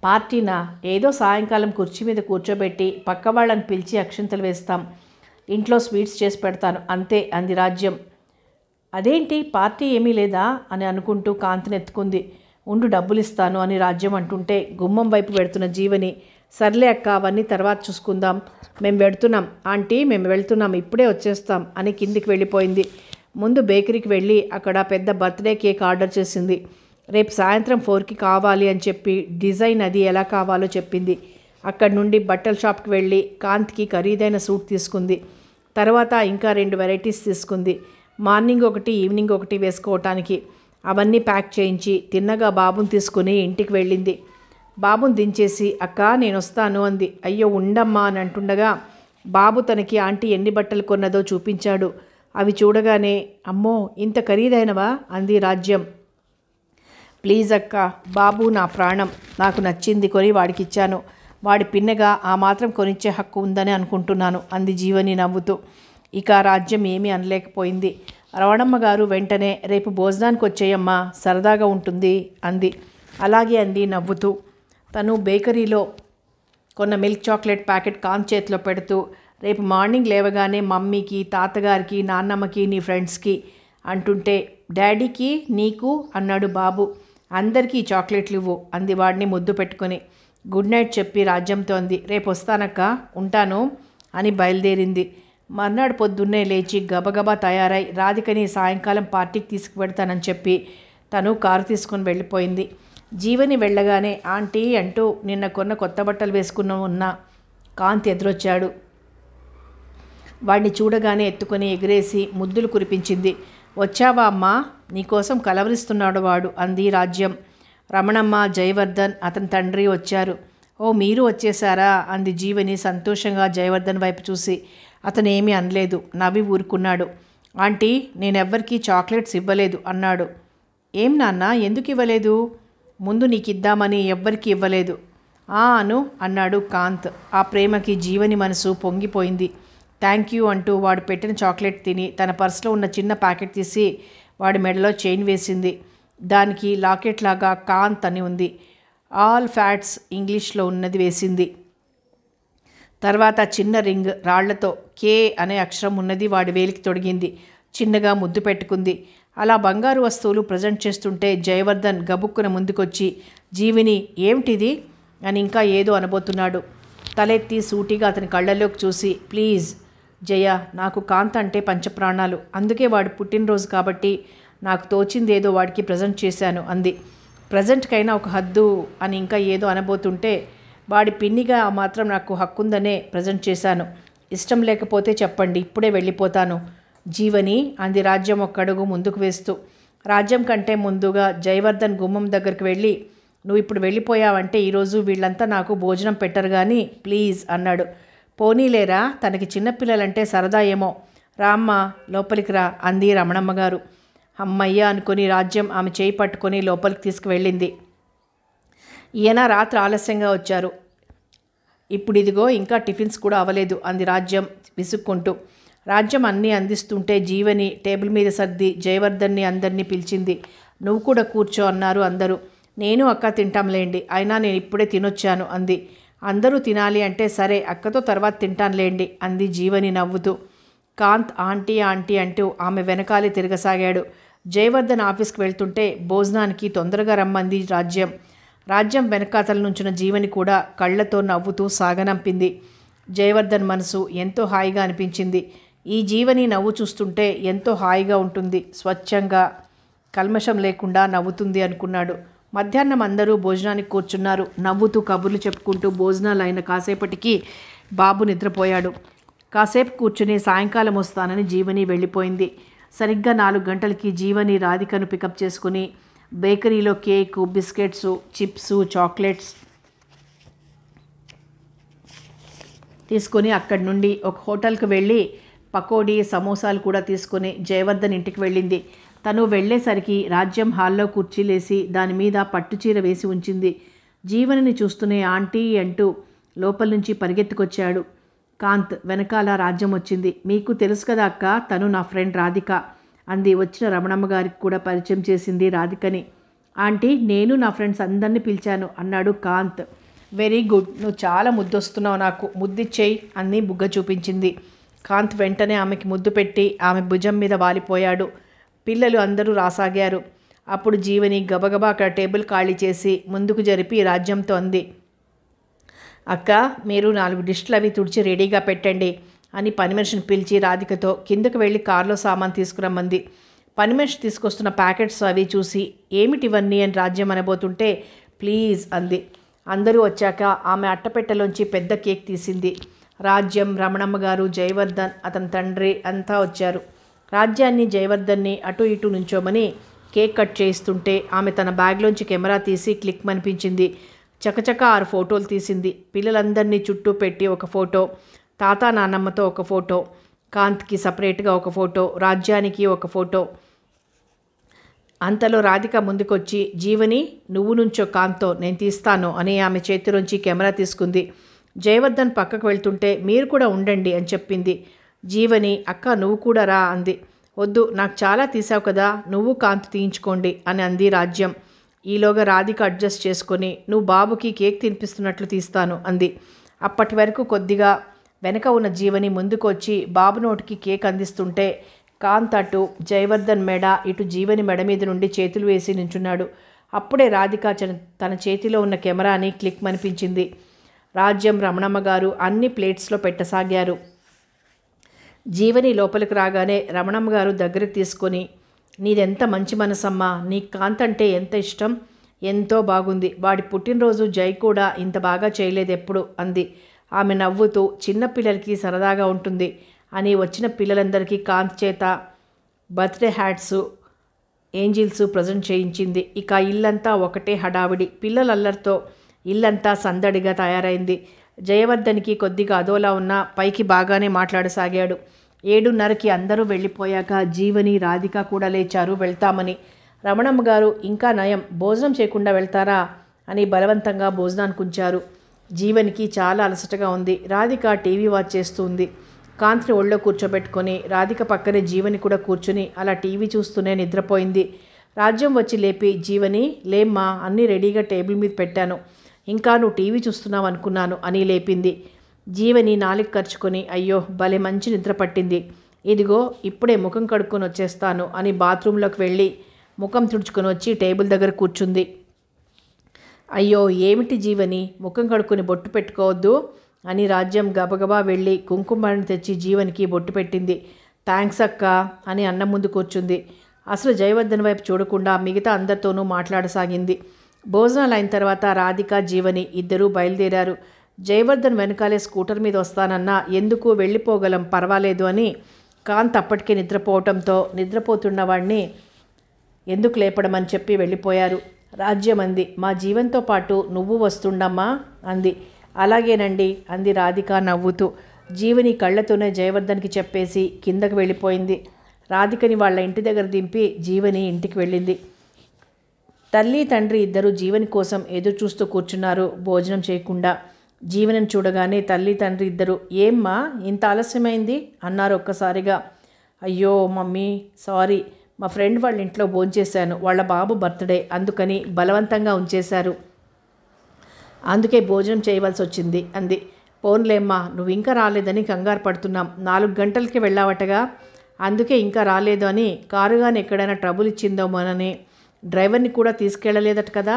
పార్టీనా ఏదో సాయంకాలం కుర్చీ మీద కూర్చోబెట్టి పక్క వాళ్ళని పిలిచి అక్షింతలు వేస్తాం ఇంట్లో స్వీట్స్ చేసి పెడతాను అంతే అంది రాజ్యం అదేంటి పార్టీ ఏమీ లేదా అని అనుకుంటూ కాంతిని ఎత్తుకుంది ఉండు డబ్బులు ఇస్తాను అని రాజ్యం అంటుంటే గుమ్మం వైపు పెడుతున్న జీవని సర్లే అక్క అవన్నీ తర్వాత చూసుకుందాం మేము వెడుతున్నాం ఆంటీ మేము వెళ్తున్నాం ఇప్పుడే వచ్చేస్తాం అని కిందికి వెళ్ళిపోయింది ముందు బేకరీకి వెళ్ళి అక్కడ పెద్ద బర్త్డే కేక్ ఆర్డర్ చేసింది రేపు సాయంత్రం ఫోర్కి కావాలి అని చెప్పి డిజైన్ అది ఎలా కావాలో చెప్పింది అక్కడి నుండి బట్టల షాప్కి వెళ్ళి కాంత్కి ఖరీదైన సూట్ తీసుకుంది తర్వాత ఇంకా రెండు వెరైటీస్ తీసుకుంది మార్నింగ్ ఒకటి ఈవినింగ్ ఒకటి వేసుకోవటానికి అవన్నీ ప్యాక్ చేయించి తిన్నగా బాబుని తీసుకుని ఇంటికి వెళ్ళింది బాబుని దించేసి అక్క నేను వస్తాను అంది అయ్యో ఉండమ్మా అని అంటుండగా బాబు తనకి ఆంటీ ఎన్ని బట్టలు కొన్నదో చూపించాడు అవి చూడగానే అమ్మో ఇంత ఖరీదైనవా అంది రాజ్యం ప్లీజ్ అక్క బాబు నా ప్రాణం నాకు నచ్చింది కొని వాడికిచ్చాను వాడి పిన్నగా ఆ మాత్రం కొనిచ్చే హక్కు ఉందని అనుకుంటున్నాను అంది జీవని నవ్వుతూ ఇక రాజ్యం ఏమీ అనలేకపోయింది రవణమ్మ గారు వెంటనే రేపు భోజనానికి వచ్చేయమ్మా సరదాగా ఉంటుంది అంది అలాగే అంది నవ్వుతూ తను బేకరీలో కొన్న మిల్క్ చాక్లెట్ ప్యాకెట్ కాన్ చేతిలో పెడుతూ రేపు మార్నింగ్ లేవగానే మమ్మీకి తాతగారికి నాన్నమ్మకి నీ ఫ్రెండ్స్కి అంటుంటే డాడీకి నీకు అన్నాడు బాబు అందరికీ చాక్లెట్లు ఇవ్వు అంది వాడిని ముద్దు పెట్టుకొని గుడ్ నైట్ చెప్పి రాజ్యంతో అంది రేపు వస్తానక్క ఉంటాను అని బయలుదేరింది మర్నాడు పొద్దున్నే లేచి గబగబా తయారై రాధికని సాయంకాలం పార్టీకి తీసుకువెడతానని చెప్పి తను కారు తీసుకొని వెళ్ళిపోయింది జీవని వెళ్ళగానే ఆంటీ అంటూ నిన్న కొన్న కొత్త బట్టలు వేసుకున్న ఉన్న కాంతి ఎదురొచ్చాడు వాడిని చూడగానే ఎత్తుకొని ఎగిరేసి ముద్దులు కురిపించింది వచ్చావా అమ్మా నీకోసం కలవరిస్తున్నాడు వాడు అంది రాజ్యం రమణమ్మ జయవర్ధన్ అతని తండ్రి వచ్చారు ఓ మీరు వచ్చేసారా అంది జీవని సంతోషంగా జయవర్ధన్ వైపు చూసి అతను ఏమీ అనలేదు నవ్వి ఊరుకున్నాడు ఆంటీ నేనెవ్వరికీ చాక్లెట్స్ ఇవ్వలేదు అన్నాడు ఏం నాన్న ఎందుకు ఇవ్వలేదు ముందు నీకిద్దామని ఎవ్వరికి ఇవ్వలేదు ఆ అను అన్నాడు కాంత్ ఆ ప్రేమకి జీవని మనసు పొంగిపోయింది థ్యాంక్ యూ అంటూ వాడు పెట్టిన చాక్లెట్ తిని తన పర్సులో ఉన్న చిన్న ప్యాకెట్ తీసి వాడి మెడలో చైన్ వేసింది దానికి లాకెట్ లాగా కాంత్ అని ఉంది ఆల్ ఫ్యాట్స్ ఇంగ్లీష్లో ఉన్నది వేసింది తర్వాత చిన్న రింగ్ రాళ్లతో కే అనే అక్షరం ఉన్నది వాడి వేలికి తొడిగింది చిన్నగా ముద్దు పెట్టుకుంది అలా బంగారు వస్తువులు ప్రజెంట్ చేస్తుంటే జయవర్ధన్ గబుక్కున ముందుకొచ్చి జీవిని ఏమిటిది అని ఇంకా ఏదో అనబోతున్నాడు తలెత్తి సూటిగా అతని కళ్ళల్లోకి చూసి ప్లీజ్ జయ నాకు కాంత అంటే పంచప్రాణాలు అందుకే వాడు పుట్టినరోజు కాబట్టి నాకు తోచింది ఏదో వాడికి ప్రజెంట్ చేశాను అంది ప్రజెంట్కైనా ఒక హద్దు అని ఇంకా ఏదో అనబోతుంటే వాడి పిన్నిగా మాత్రం నాకు హక్కుందనే ప్రజెంట్ చేశాను ఇష్టం లేకపోతే చెప్పండి ఇప్పుడే వెళ్ళిపోతాను జీవని అంది రాజ్యం ఒక్కడుగు ముందుకు వేస్తూ రాజ్యం కంటే ముందుగా జయవర్ధన్ గుమ్మం దగ్గరికి వెళ్ళి నువ్వు ఇప్పుడు వెళ్ళిపోయావంటే ఈరోజు వీళ్ళంతా నాకు భోజనం పెట్టరు కానీ ప్లీజ్ అన్నాడు పోనీలేరా తనకి చిన్నపిల్లలంటే సరదా ఏమో రామ్మ లోపలికి రా అంది రమణమ్మ గారు అమ్మయ్య అనుకుని రాజ్యం ఆమె చేయి పట్టుకొని లోపలికి తీసుకువెళ్ళింది ఈయన రాత్రి ఆలస్యంగా వచ్చారు ఇప్పుడు ఇదిగో ఇంకా టిఫిన్స్ కూడా అవ్వలేదు అంది రాజ్యం విసుక్కుంటూ రాజ్యం అన్నీ అందిస్తుంటే జీవని టేబుల్ మీద సర్ది జయవర్ధన్ని అందరినీ పిలిచింది నువ్వు కూడా కూర్చో అన్నారు అందరూ నేను అక్క తింటాంలేండి అయినా నేను ఇప్పుడే తినొచ్చాను అంది అందరూ తినాలి అంటే సరే అక్కతో తర్వాత తింటానులేండి అంది జీవని నవ్వుతూ కాంత్ ఆంటీ ఆంటీ అంటూ ఆమె వెనకాలే తిరగసాగాడు జయవర్ధన్ ఆఫీస్కి వెళ్తుంటే భోజనానికి తొందరగా రమ్మంది రాజ్యం రాజ్యం వెనకాతల నుంచిన జీవని కూడా కళ్ళతో నవ్వుతూ సాగనంపింది జయవర్ధన్ మనసు ఎంతో హాయిగా అనిపించింది ఈ జీవని నవ్వు చూస్తుంటే ఎంతో హాయిగా ఉంటుంది స్వచ్ఛంగా కల్మషం లేకుండా నవ్వుతుంది అనుకున్నాడు మధ్యాహ్నం అందరూ భోజనానికి కూర్చున్నారు నవ్వుతూ కబుర్లు చెప్పుకుంటూ భోజనాలు అయిన కాసేపటికి బాబు నిద్రపోయాడు కాసేపు కూర్చుని సాయంకాలం వస్తానని జీవని వెళ్ళిపోయింది సరిగ్గా నాలుగు గంటలకి జీవని రాధికను పికప్ చేసుకుని బేకరీలో కేకు బిస్కెట్స్ చిప్స్ చాక్లెట్స్ తీసుకొని అక్కడి నుండి ఒక హోటల్కి వెళ్ళి పకోడీ సమోసాలు కూడా తీసుకుని జయవర్ధన్ ఇంటికి వెళ్ళింది తను వెళ్ళేసరికి రాజ్యం హాల్లో కుర్చీలేసి దాని మీద పట్టుచీర వేసి ఉంచింది జీవనని చూస్తూనే ఆంటీ అంటూ లోపల నుంచి పరిగెత్తుకొచ్చాడు కాంత్ వెనకాల రాజ్యం వచ్చింది మీకు తెలుసు కదా అక్క తను నా ఫ్రెండ్ రాధిక అంది వచ్చిన రమణమ్మ గారికి కూడా పరిచయం చేసింది రాధికని ఆంటీ నేను నా ఫ్రెండ్స్ అందరినీ పిలిచాను అన్నాడు కాంత్ వెరీ గుడ్ నువ్వు చాలా ముద్దొస్తున్నావు నాకు ముద్దిచ్చేయి అని బుగ్గ చూపించింది కాంత్ వెంటనే ఆమెకి ముద్దు పెట్టి ఆమె భుజం మీద వాలిపోయాడు పిల్లలు అందరూ రాసాగారు అప్పుడు జీవని గబగబా అక్కడ టేబుల్ ఖాళీ చేసి ముందుకు జరిపి రాజ్యంతో అంది అక్క మీరు నాలుగు డిష్లు అవి తుడిచి రెడీగా పెట్టండి అని పని మనిషిని పిలిచి రాధికతో కిందకు వెళ్ళి కారులో సామాన్ తీసుకురమ్మంది పని తీసుకొస్తున్న ప్యాకెట్స్ అవి చూసి ఏమిటివన్నీ అని రాజ్యం అనబోతుంటే ప్లీజ్ అంది అందరూ వచ్చాక ఆమె అట్టపెట్టెలోంచి పెద్ద కేక్ తీసింది రాజ్యం రమణమ్మ గారు జయవర్ధన్ అతని తండ్రి అంతా వచ్చారు రాజ్యాన్ని జయవర్ధన్ని అటు ఇటు నుంచోమని కేక్ కట్ చేయిస్తుంటే ఆమె తన బ్యాగ్లోంచి కెమెరా తీసి క్లిక్ అనిపించింది చకచక ఆరు ఫోటోలు తీసింది పిల్లలందరినీ చుట్టూ పెట్టి ఒక ఫోటో తాత నాన్నమ్మతో ఒక ఫోటో కాంత్కి సపరేట్గా ఒక ఫోటో రాజ్యానికి ఒక ఫోటో అంతలో రాధిక ముందుకొచ్చి జీవని నువ్వు నుంచో కాంత్తో నేను తీస్తాను అని ఆమె చేతిలోంచి కెమెరా తీసుకుంది జయవర్ధన్ పక్కకు వెళ్తుంటే మీరు కూడా ఉండండి అని చెప్పింది జీవని అక్క నువ్వు కూడా రా అంది వద్దు నాకు చాలా తీసావు కదా నువ్వు కాంతి తీయించుకోండి అని అంది రాజ్యం ఈలోగా రాధిక అడ్జస్ట్ చేసుకొని నువ్వు బాబుకి కేక్ తినిపిస్తున్నట్లు తీస్తాను అంది అప్పటి వరకు కొద్దిగా వెనక ఉన్న జీవని ముందుకు వచ్చి బాబు నోటికి కేక్ అందిస్తుంటే కాంత్ అటు జయవర్ధన్ మెడ ఇటు జీవని మెడ మీద నుండి చేతులు వేసి నించున్నాడు అప్పుడే రాధిక తన చేతిలో ఉన్న కెమెరాని క్లిక్ అనిపించింది రాజ్యం రమణమ్మ గారు అన్ని ప్లేట్స్లో పెట్టసాగారు జీవని లోపలికి రాగానే రమణమ్మ గారు దగ్గరికి తీసుకొని నీదెంత మంచి మనసమ్మా నీ కాంత్ అంటే ఎంత ఇష్టం ఎంతో బాగుంది వాడి పుట్టినరోజు జై కూడా ఇంత బాగా చేయలేదు ఎప్పుడు అంది ఆమె నవ్వుతూ చిన్నపిల్లలకి సరదాగా ఉంటుంది అని వచ్చిన పిల్లలందరికీ కాంత్ చేత బర్త్డే హ్యాట్స్ ఏంజిల్స్ ప్రజెంట్ చేయించింది ఇక ఇల్లంతా ఒకటే హడావిడి పిల్లలల్లరితో అల్లరితో ఇల్లంతా సందడిగా తయారైంది జయవర్ధన్కి కొద్దిగా అదోలా ఉన్నా పైకి బాగానే మాట్లాడసాగాడు ఏడున్నరకి అందరూ వెళ్ళిపోయాక జీవని రాధిక కూడా లేచారు వెళ్తామని రమణమ్మ గారు ఇంకా నయం భోజనం చేయకుండా వెళ్తారా అని బలవంతంగా భోజనానికి ఉంచారు జీవనికి చాలా అలసటగా ఉంది రాధిక టీవీ వాచ్ చేస్తుంది కాంతిని ఒళ్ళో కూర్చోబెట్టుకొని రాధిక పక్కనే జీవని కూడా కూర్చుని అలా టీవీ చూస్తూనే నిద్రపోయింది రాజ్యం వచ్చి లేపి జీవని లేమ్మా అన్నీ రెడీగా టేబుల్ మీద పెట్టాను ఇంకా నువ్వు టీవీ చూస్తున్నావు అనుకున్నాను అని లేపింది జీవని నాలుగు ఖర్చుకొని అయ్యో భలే మంచి నిద్ర పట్టింది ఇదిగో ఇప్పుడే ముఖం కడుక్కొని వచ్చేస్తాను అని బాత్రూంలోకి వెళ్ళి ముఖం తుడుచుకొని వచ్చి టేబుల్ దగ్గర కూర్చుంది అయ్యో ఏమిటి జీవని ముఖం కడుక్కొని బొట్టు పెట్టుకోవద్దు అని రాజ్యం గబగబా వెళ్ళి కుంకుమని తెచ్చి జీవనికి బొట్టు పెట్టింది థ్యాంక్స్ అక్క అని అన్న ముందు కూర్చుంది అసలు జయవర్ధన్ వైపు చూడకుండా మిగతా అందరితోనూ మాట్లాడసాగింది భోజనాలు అయిన తర్వాత రాధిక జీవని ఇద్దరూ బయలుదేరారు జయవర్ధన్ వెనకాలే స్కూటర్ మీద వస్తానన్నా ఎందుకు వెళ్ళిపోగలం పర్వాలేదు అని కాంత్ అప్పటికే నిద్రపోవటంతో నిద్రపోతున్న వాడిని ఎందుకు లేపడమని చెప్పి వెళ్ళిపోయారు రాజ్యం అంది మా జీవంతో పాటు నువ్వు వస్తుండమ్మా అంది అలాగేనండి అంది రాధిక నవ్వుతూ జీవని కళ్ళతోనే జయవర్ధన్కి చెప్పేసి కిందకు వెళ్ళిపోయింది రాధికని వాళ్ళ ఇంటి దగ్గర దింపి జీవని ఇంటికి వెళ్ళింది తల్లి తండ్రి ఇద్దరు జీవని కోసం ఎదురు చూస్తూ కూర్చున్నారు భోజనం చేయకుండా జీవనం చూడగానే తల్లి తండ్రి ఇద్దరు ఏమ్మా ఇంత ఆలస్యమైంది అన్నారు ఒక్కసారిగా అయ్యో మమ్మీ సారీ మా ఫ్రెండ్ వాళ్ళ ఇంట్లో భోంచేశాను వాళ్ళ బాబు బర్త్డే అందుకని బలవంతంగా ఉంచేశారు అందుకే భోజనం చేయవలసి వచ్చింది అంది పోన్లేమ్మా నువ్వు ఇంకా రాలేదని కంగారు పడుతున్నాం నాలుగు గంటలకి వెళ్ళావటగా అందుకే ఇంకా రాలేదు అని కారుగాని ఎక్కడైనా ట్రబుల్ ఇచ్చిందోమోనని డ్రైవర్ని కూడా తీసుకెళ్ళలేదట కదా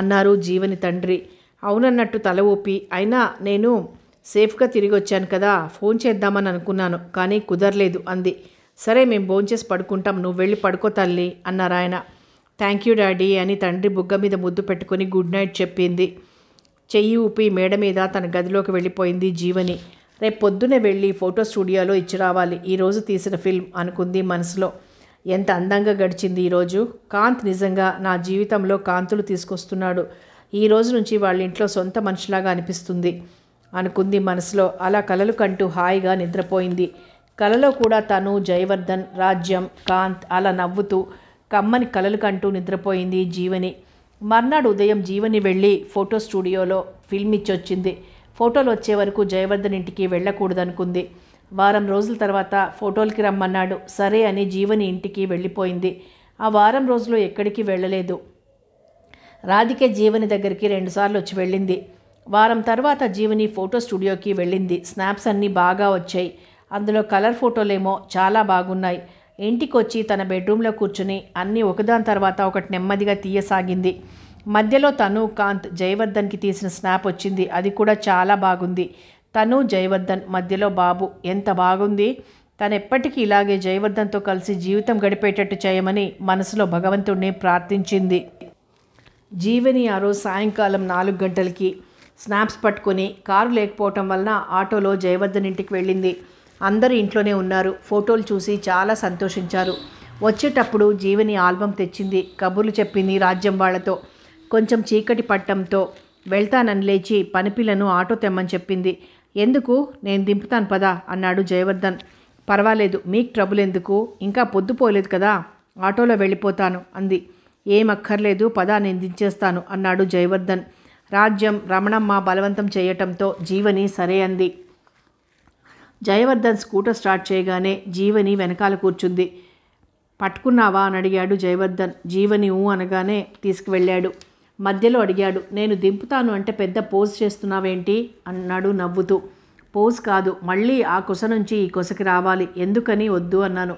అన్నారు జీవని తండ్రి అవునన్నట్టు తల ఊపి అయినా నేను సేఫ్గా తిరిగి వచ్చాను కదా ఫోన్ చేద్దామని అనుకున్నాను కానీ కుదరలేదు అంది సరే మేము భోంచేసి పడుకుంటాం నువ్వు వెళ్ళి పడుకో తల్లి అన్నారు ఆయన థ్యాంక్ యూ డాడీ అని తండ్రి బుగ్గ మీద ముద్దు పెట్టుకుని గుడ్ నైట్ చెప్పింది చెయ్యి ఊపి మేడ మీద తన గదిలోకి వెళ్ళిపోయింది జీవని రేపు పొద్దునే వెళ్ళి ఫోటో స్టూడియోలో ఇచ్చి రావాలి ఈరోజు తీసిన ఫిల్మ్ అనుకుంది మనసులో ఎంత అందంగా గడిచింది ఈరోజు కాంత్ నిజంగా నా జీవితంలో కాంతులు తీసుకొస్తున్నాడు ఈ రోజు నుంచి వాళ్ళ ఇంట్లో సొంత మనిషిలాగా అనిపిస్తుంది అనుకుంది మనసులో అలా కలలు కంటూ హాయిగా నిద్రపోయింది కలలో కూడా తను జయవర్ధన్ రాజ్యం కాంత్ అలా నవ్వుతూ కమ్మని కలలు కంటూ నిద్రపోయింది జీవని మర్నాడు ఉదయం జీవని వెళ్ళి ఫోటో స్టూడియోలో ఫిల్మ్ ఇచ్చి వచ్చింది ఫోటోలు వచ్చే వరకు జయవర్ధన్ ఇంటికి వెళ్ళకూడదనుకుంది వారం రోజుల తర్వాత ఫోటోలకి రమ్మన్నాడు సరే అని జీవని ఇంటికి వెళ్ళిపోయింది ఆ వారం రోజులు ఎక్కడికి వెళ్ళలేదు రాధిక జీవని దగ్గరికి రెండుసార్లు వచ్చి వెళ్ళింది వారం తర్వాత జీవని ఫోటో స్టూడియోకి వెళ్ళింది స్నాప్స్ అన్నీ బాగా వచ్చాయి అందులో కలర్ ఫోటోలేమో చాలా బాగున్నాయి ఇంటికి వచ్చి తన బెడ్రూమ్లో కూర్చుని అన్నీ ఒకదాని తర్వాత ఒకటి నెమ్మదిగా తీయసాగింది మధ్యలో తను కాంత్ జయవర్ధన్కి తీసిన స్నాప్ వచ్చింది అది కూడా చాలా బాగుంది తను జయవర్ధన్ మధ్యలో బాబు ఎంత బాగుంది తను ఎప్పటికీ ఇలాగే జయవర్ధన్తో కలిసి జీవితం గడిపేటట్టు చేయమని మనసులో భగవంతుడిని ప్రార్థించింది జీవని ఆ రోజు సాయంకాలం నాలుగు గంటలకి స్నాప్స్ పట్టుకొని కారు లేకపోవటం వలన ఆటోలో జయవర్ధన్ ఇంటికి వెళ్ళింది అందరూ ఇంట్లోనే ఉన్నారు ఫోటోలు చూసి చాలా సంతోషించారు వచ్చేటప్పుడు జీవని ఆల్బమ్ తెచ్చింది కబుర్లు చెప్పింది రాజ్యం వాళ్లతో కొంచెం చీకటి పట్టడంతో వెళ్తానని లేచి పనిపిల్లను ఆటో తెమ్మని చెప్పింది ఎందుకు నేను దింపుతాను పదా అన్నాడు జయవర్ధన్ పర్వాలేదు మీకు ట్రబుల్ ఎందుకు ఇంకా పొద్దుపోలేదు కదా ఆటోలో వెళ్ళిపోతాను అంది ఏమక్కర్లేదు పదా నేను దించేస్తాను అన్నాడు జయవర్ధన్ రాజ్యం రమణమ్మ బలవంతం చేయటంతో జీవని సరే అంది జయవర్ధన్ స్కూటర్ స్టార్ట్ చేయగానే జీవని వెనకాల కూర్చుంది పట్టుకున్నావా అని అడిగాడు జయవర్ధన్ జీవని ఊ అనగానే తీసుకువెళ్ళాడు మధ్యలో అడిగాడు నేను దింపుతాను అంటే పెద్ద పోజ్ చేస్తున్నావేంటి అన్నాడు నవ్వుతూ పోజ్ కాదు మళ్ళీ ఆ కొస నుంచి ఈ కొసకి రావాలి ఎందుకని వద్దు అన్నాను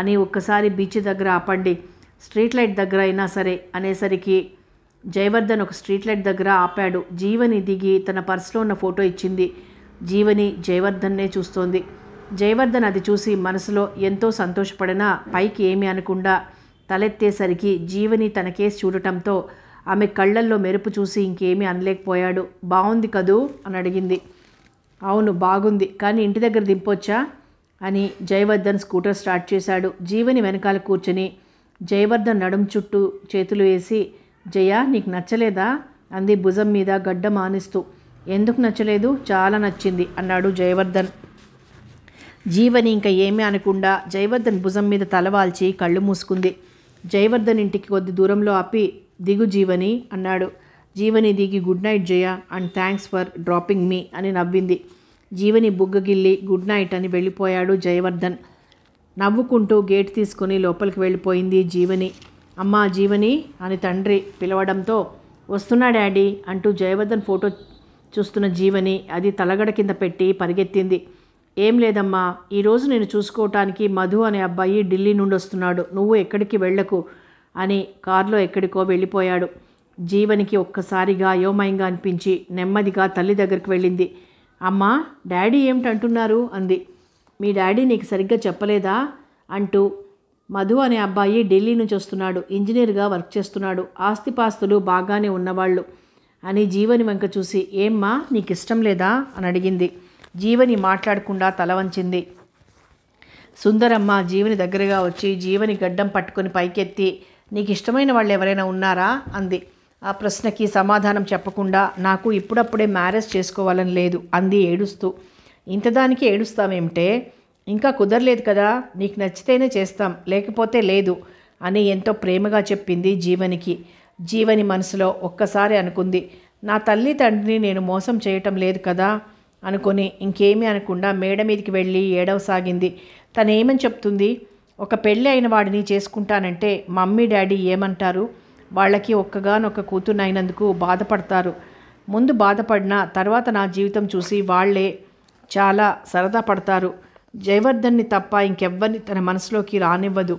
అని ఒక్కసారి బీచ్ దగ్గర ఆపండి స్ట్రీట్ లైట్ దగ్గర అయినా సరే అనేసరికి జయవర్ధన్ ఒక స్ట్రీట్ లైట్ దగ్గర ఆపాడు జీవని దిగి తన పర్సులో ఉన్న ఫోటో ఇచ్చింది జీవని జయవర్ధన్నే చూస్తోంది జయవర్ధన్ అది చూసి మనసులో ఎంతో సంతోషపడినా పైకి ఏమీ అనకుండా తలెత్తేసరికి జీవని తన కేసు చూడటంతో ఆమె కళ్ళల్లో మెరుపు చూసి ఇంకేమీ అనలేకపోయాడు బాగుంది కదూ అని అడిగింది అవును బాగుంది కానీ ఇంటి దగ్గర దింపొచ్చా అని జయవర్ధన్ స్కూటర్ స్టార్ట్ చేశాడు జీవని వెనకాల కూర్చుని జయవర్ధన్ నడుం చుట్టూ చేతులు వేసి జయ నీకు నచ్చలేదా అంది భుజం మీద గడ్డ మానిస్తూ ఎందుకు నచ్చలేదు చాలా నచ్చింది అన్నాడు జయవర్ధన్ జీవని ఇంకా ఏమీ అనకుండా జయవర్ధన్ భుజం మీద తలవాల్చి కళ్ళు మూసుకుంది జయవర్ధన్ ఇంటికి కొద్ది దూరంలో ఆపి దిగు జీవని అన్నాడు జీవని దిగి good night Jaya and thanks for dropping me అని నవ్వింది జీవని బుగ్గగిల్లి గుడ్ నైట్ అని వెళ్ళిపోయాడు జయవర్ధన్ నవ్వుకుంటూ గేట్ తీసుకుని లోపలికి వెళ్ళిపోయింది జీవని అమ్మా జీవని అని తండ్రి పిలవడంతో వస్తున్నా డాడీ అంటూ జయవర్ధన్ ఫోటో చూస్తున్న జీవని అది తలగడ కింద పెట్టి పరిగెత్తింది ఏం లేదమ్మా ఈరోజు నేను చూసుకోవటానికి మధు అనే అబ్బాయి ఢిల్లీ నుండి వస్తున్నాడు నువ్వు ఎక్కడికి వెళ్లకు అని కారులో ఎక్కడికో వెళ్ళిపోయాడు జీవనికి ఒక్కసారిగా అయోమయంగా అనిపించి నెమ్మదిగా తల్లి దగ్గరికి వెళ్ళింది అమ్మా డాడీ ఏమిటంటున్నారు అంది మీ డాడీ నీకు సరిగ్గా చెప్పలేదా అంటూ మధు అనే అబ్బాయి ఢిల్లీ నుంచి వస్తున్నాడు ఇంజనీర్గా వర్క్ చేస్తున్నాడు ఆస్తిపాస్తులు బాగానే ఉన్నవాళ్ళు అని జీవని వెంక చూసి ఏమ్మా నీకు ఇష్టం లేదా అని అడిగింది జీవని మాట్లాడకుండా తల వంచింది సుందరమ్మ జీవని దగ్గరగా వచ్చి జీవని గడ్డం పట్టుకొని పైకెత్తి నీకు ఇష్టమైన వాళ్ళు ఎవరైనా ఉన్నారా అంది ఆ ప్రశ్నకి సమాధానం చెప్పకుండా నాకు ఇప్పుడప్పుడే మ్యారేజ్ చేసుకోవాలని లేదు అంది ఏడుస్తూ ఇంతదానికి ఏడుస్తామేమిటే ఇంకా కుదరలేదు కదా నీకు నచ్చితేనే చేస్తాం లేకపోతే లేదు అని ఎంతో ప్రేమగా చెప్పింది జీవనికి జీవని మనసులో ఒక్కసారి అనుకుంది నా తల్లి తండ్రిని నేను మోసం చేయటం లేదు కదా అనుకుని ఇంకేమీ అనకుండా మేడ మీదకి వెళ్ళి ఏడవసాగింది తనేమని చెప్తుంది ఒక పెళ్ళి అయిన వాడిని చేసుకుంటానంటే మమ్మీ డాడీ ఏమంటారు వాళ్ళకి ఒక్కగానొక్క కూతురునైనందుకు బాధపడతారు ముందు బాధపడిన తర్వాత నా జీవితం చూసి వాళ్లే చాలా సరదా పడతారు జయవర్ధన్ని తప్ప ఇంకెవ్వరిని తన మనసులోకి రానివ్వదు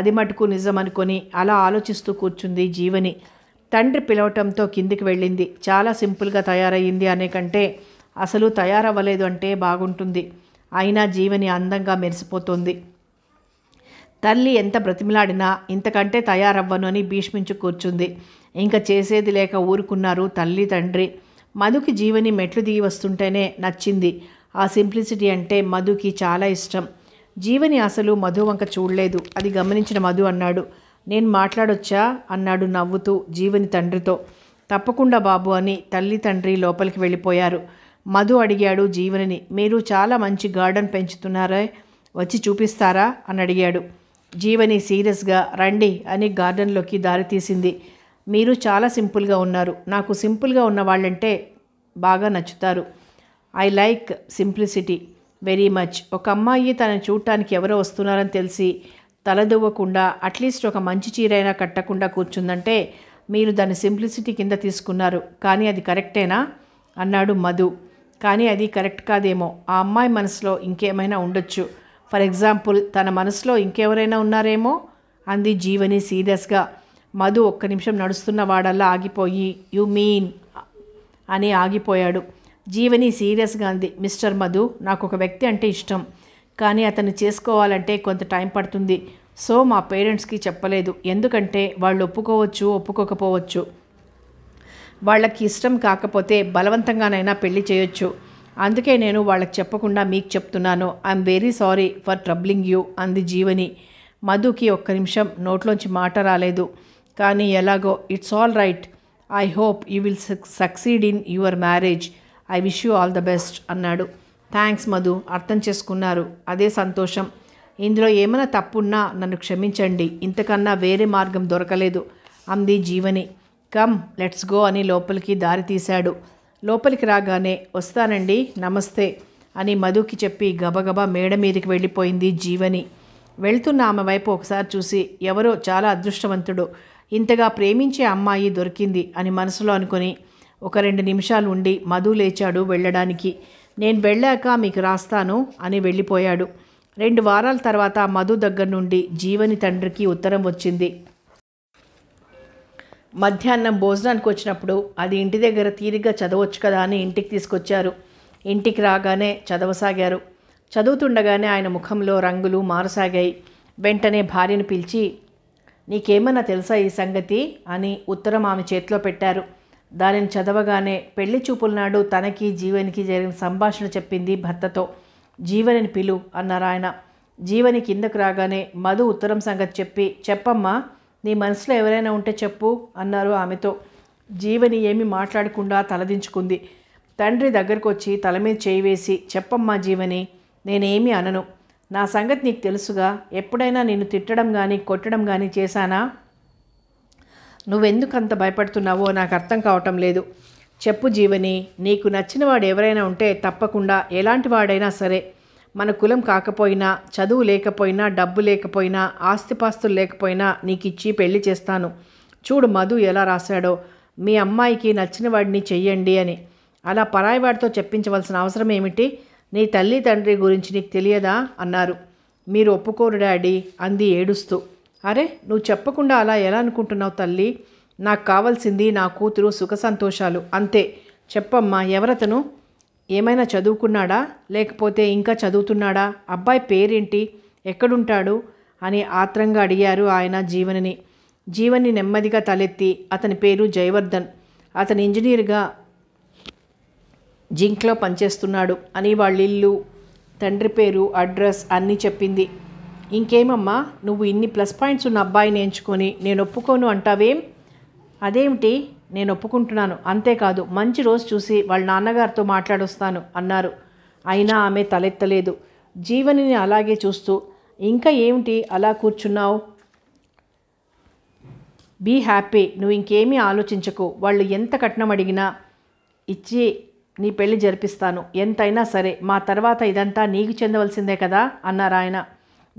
అది మటుకు నిజమనుకొని అలా ఆలోచిస్తూ కూర్చుంది జీవని తండ్రి పిలవటంతో కిందికి వెళ్ళింది చాలా సింపుల్గా తయారయ్యింది అనే కంటే అసలు తయారవ్వలేదు అంటే బాగుంటుంది అయినా జీవని అందంగా మెరిసిపోతుంది తల్లి ఎంత బ్రతిమిలాడినా ఇంతకంటే తయారవ్వను అని భీష్మించు కూర్చుంది ఇంకా చేసేది లేక ఊరుకున్నారు తల్లి తండ్రి మధుకి జీవని మెట్లు దిగి వస్తుంటేనే నచ్చింది ఆ సింప్లిసిటీ అంటే మధుకి చాలా ఇష్టం జీవని అసలు మధు వంక చూడలేదు అది గమనించిన మధు అన్నాడు నేను మాట్లాడొచ్చా అన్నాడు నవ్వుతూ జీవని తండ్రితో తప్పకుండా బాబు అని తల్లి తండ్రి లోపలికి వెళ్ళిపోయారు మధు అడిగాడు జీవనిని మీరు చాలా మంచి గార్డెన్ పెంచుతున్నారే వచ్చి చూపిస్తారా అని అడిగాడు జీవని సీరియస్గా రండి అని గార్డెన్లోకి దారి తీసింది మీరు చాలా సింపుల్గా ఉన్నారు నాకు సింపుల్గా ఉన్న వాళ్ళంటే బాగా నచ్చుతారు I like simplicity very much ఒక అమ్మాయి తన చూడటానికి ఎవరో వస్తున్నారని తెలిసి తలదువ్వకుండా అట్లీస్ట్ ఒక మంచి చీరైనా కట్టకుండా కూర్చుందంటే మీరు దాని సింప్లిసిటీ కింద తీసుకున్నారు కానీ అది కరెక్టేనా అన్నాడు మధు కానీ అది కరెక్ట్ కాదేమో ఆ అమ్మాయి మనసులో ఇంకేమైనా ఉండొచ్చు ఫర్ ఎగ్జాంపుల్ తన మనసులో ఇంకెవరైనా ఉన్నారేమో అంది జీవని సీరియస్గా మధు ఒక్క నిమిషం నడుస్తున్న వాడల్లా ఆగిపోయి యు మీన్ అని ఆగిపోయాడు జీవని సీరియస్గా అంది మిస్టర్ మధు నాకు ఒక వ్యక్తి అంటే ఇష్టం కానీ అతను చేసుకోవాలంటే కొంత టైం పడుతుంది సో మా పేరెంట్స్కి చెప్పలేదు ఎందుకంటే వాళ్ళు ఒప్పుకోవచ్చు ఒప్పుకోకపోవచ్చు వాళ్ళకి ఇష్టం కాకపోతే బలవంతంగానైనా పెళ్లి చేయొచ్చు అందుకే నేను వాళ్ళకి చెప్పకుండా మీకు చెప్తున్నాను I'm very sorry for troubling you అంది జీవని మధుకి ఒక్క నిమిషం నోట్లోంచి మాట రాలేదు కానీ ఎలాగో it's all right I hope you will succeed in your marriage I wish you all the best అన్నాడు థ్యాంక్స్ మధు అర్థం చేసుకున్నారు అదే సంతోషం ఇందులో ఏమైనా తప్పున్నా నన్ను క్షమించండి ఇంతకన్నా వేరే మార్గం దొరకలేదు అంది జీవని కమ్ లెట్స్ గో అని లోపలికి దారి తీశాడు లోపలికి రాగానే వస్తానండి నమస్తే అని మధుకి చెప్పి గబగబా మేడ మీదకి వెళ్ళిపోయింది జీవని వెళ్తున్న ఆమె వైపు ఒకసారి చూసి ఎవరో చాలా అదృష్టవంతుడు ఇంతగా ప్రేమించే అమ్మాయి దొరికింది అని మనసులో అనుకుని ఒక రెండు నిమిషాలు ఉండి మధు లేచాడు వెళ్ళడానికి నేను వెళ్ళాక మీకు రాస్తాను అని వెళ్ళిపోయాడు రెండు వారాల తర్వాత మధు దగ్గర నుండి జీవని తండ్రికి ఉత్తరం వచ్చింది మధ్యాహ్నం భోజనానికి వచ్చినప్పుడు అది ఇంటి దగ్గర తీరిగ్గా చదవచ్చు కదా అని ఇంటికి తీసుకొచ్చారు ఇంటికి రాగానే చదవసాగారు చదువుతుండగానే ఆయన ముఖంలో రంగులు మారసాగాయి వెంటనే భార్యను పిలిచి నీకేమన్నా తెలుసా ఈ సంగతి అని ఉత్తరం ఆమె చేతిలో పెట్టారు దానిని చదవగానే పెళ్లి చూపుల నాడు తనకి జీవనికి జరిగిన సంభాషణ చెప్పింది భర్తతో జీవనిని పిలు అన్నారు ఆయన జీవని కిందకు రాగానే మధు ఉత్తరం సంగతి చెప్పి చెప్పమ్మా నీ మనసులో ఎవరైనా ఉంటే చెప్పు అన్నారు ఆమెతో జీవని ఏమి మాట్లాడకుండా తలదించుకుంది తండ్రి దగ్గరకు వచ్చి తల మీద చేయి వేసి చెప్పమ్మా జీవని నేనేమీ అనను నా సంగతి నీకు తెలుసుగా ఎప్పుడైనా నిన్ను తిట్టడం కానీ కొట్టడం కానీ చేశానా నువ్వెందుకు అంత భయపడుతున్నావో నాకు అర్థం కావటం లేదు చెప్పు జీవని నీకు నచ్చిన వాడు ఎవరైనా ఉంటే తప్పకుండా ఎలాంటి వాడైనా సరే మన కులం కాకపోయినా చదువు లేకపోయినా డబ్బు లేకపోయినా ఆస్తిపాస్తులు లేకపోయినా నీకిచ్చి పెళ్లి చేస్తాను చూడు మధు ఎలా రాశాడో మీ అమ్మాయికి నచ్చిన వాడిని చెయ్యండి అని అలా పరాయివాడితో చెప్పించవలసిన అవసరం ఏమిటి నీ తల్లి తండ్రి గురించి నీకు తెలియదా అన్నారు మీరు ఒప్పుకోరు డాడీ అంది ఏడుస్తూ అరే నువ్వు చెప్పకుండా అలా ఎలా అనుకుంటున్నావు తల్లి నాకు కావాల్సింది నా కూతురు సుఖ సంతోషాలు అంతే చెప్పమ్మా ఎవరతను ఏమైనా చదువుకున్నాడా లేకపోతే ఇంకా చదువుతున్నాడా అబ్బాయి పేరేంటి ఎక్కడుంటాడు అని ఆత్రంగా అడిగారు ఆయన జీవనిని జీవని నెమ్మదిగా తలెత్తి అతని పేరు జయవర్ధన్ అతని ఇంజనీర్గా జింక్లో పనిచేస్తున్నాడు అని వాళ్ళ ఇల్లు తండ్రి పేరు అడ్రస్ అన్నీ చెప్పింది ఇంకేమమ్మా నువ్వు ఇన్ని ప్లస్ పాయింట్స్ ఉన్న అబ్బాయిని ఎంచుకొని నేను ఒప్పుకోను అంటావేం అదేమిటి నేను ఒప్పుకుంటున్నాను అంతేకాదు మంచి రోజు చూసి వాళ్ళ నాన్నగారితో మాట్లాడొస్తాను అన్నారు అయినా ఆమె తలెత్తలేదు జీవనిని అలాగే చూస్తూ ఇంకా ఏమిటి అలా కూర్చున్నావు బీ హ్యాపీ నువ్వు ఇంకేమీ ఆలోచించకు వాళ్ళు ఎంత కట్నం అడిగినా ఇచ్చి నీ పెళ్లి జరిపిస్తాను ఎంతైనా సరే మా తర్వాత ఇదంతా నీకు చెందవలసిందే కదా అన్నారు ఆయన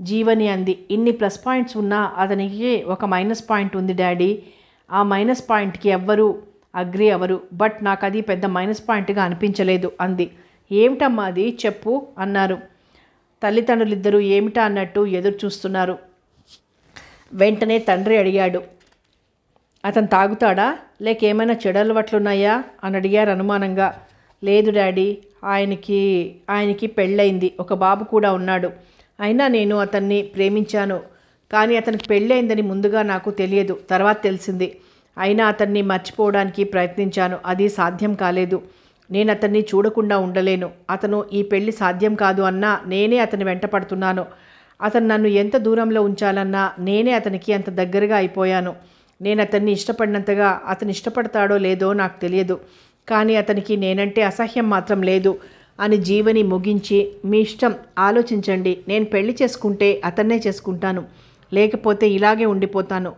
జీవని అంది ఇన్ని ప్లస్ పాయింట్స్ ఉన్నా అతనికి ఒక మైనస్ పాయింట్ ఉంది డాడీ ఆ మైనస్ పాయింట్కి ఎవ్వరూ అగ్రి అవరు బట్ నాకు అది పెద్ద మైనస్ పాయింట్గా అనిపించలేదు అంది ఏమిటమ్మా అది చెప్పు అన్నారు తల్లిదండ్రులిద్దరూ ఏమిటా అన్నట్టు ఎదురు చూస్తున్నారు వెంటనే తండ్రి అడిగాడు అతను తాగుతాడా లేక ఏమైనా చెడలవట్లున్నాయా అని అడిగారు అనుమానంగా లేదు డాడీ ఆయనకి ఆయనకి పెళ్ళయింది ఒక బాబు కూడా ఉన్నాడు అయినా నేను అతన్ని ప్రేమించాను కానీ అతనికి పెళ్ళయిందని ముందుగా నాకు తెలియదు తర్వాత తెలిసింది అయినా అతన్ని మర్చిపోవడానికి ప్రయత్నించాను అది సాధ్యం కాలేదు నేను అతన్ని చూడకుండా ఉండలేను అతను ఈ పెళ్లి సాధ్యం కాదు అన్నా నేనే అతని వెంట పడుతున్నాను అతను నన్ను ఎంత దూరంలో ఉంచాలన్నా నేనే అతనికి అంత దగ్గరగా అయిపోయాను నేను అతన్ని ఇష్టపడినంతగా అతను ఇష్టపడతాడో లేదో నాకు తెలియదు కానీ అతనికి నేనంటే అసహ్యం మాత్రం లేదు అని జీవని ముగించి మీ ఇష్టం ఆలోచించండి నేను పెళ్లి చేసుకుంటే అతన్నే చేసుకుంటాను లేకపోతే ఇలాగే ఉండిపోతాను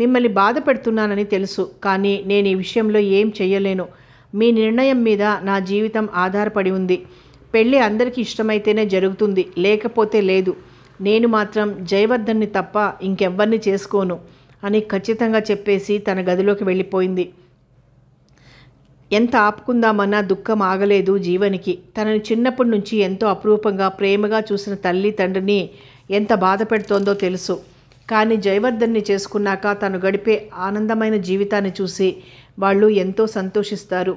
మిమ్మల్ని బాధ పెడుతున్నానని తెలుసు కానీ నేను ఈ విషయంలో ఏం చేయలేను మీ నిర్ణయం మీద నా జీవితం ఆధారపడి ఉంది పెళ్ళి అందరికీ ఇష్టమైతేనే జరుగుతుంది లేకపోతే లేదు నేను మాత్రం జయవర్ధన్ని తప్ప ఇంకెవ్వరిని చేసుకోను అని ఖచ్చితంగా చెప్పేసి తన గదిలోకి వెళ్ళిపోయింది ఎంత ఆపుకుందామన్నా దుఃఖం ఆగలేదు జీవనికి తనని చిన్నప్పటి నుంచి ఎంతో అపురూపంగా ప్రేమగా చూసిన తల్లి తండ్రిని ఎంత బాధ పెడుతోందో తెలుసు కానీ జయవర్ధన్ని చేసుకున్నాక తను గడిపే ఆనందమైన జీవితాన్ని చూసి వాళ్ళు ఎంతో సంతోషిస్తారు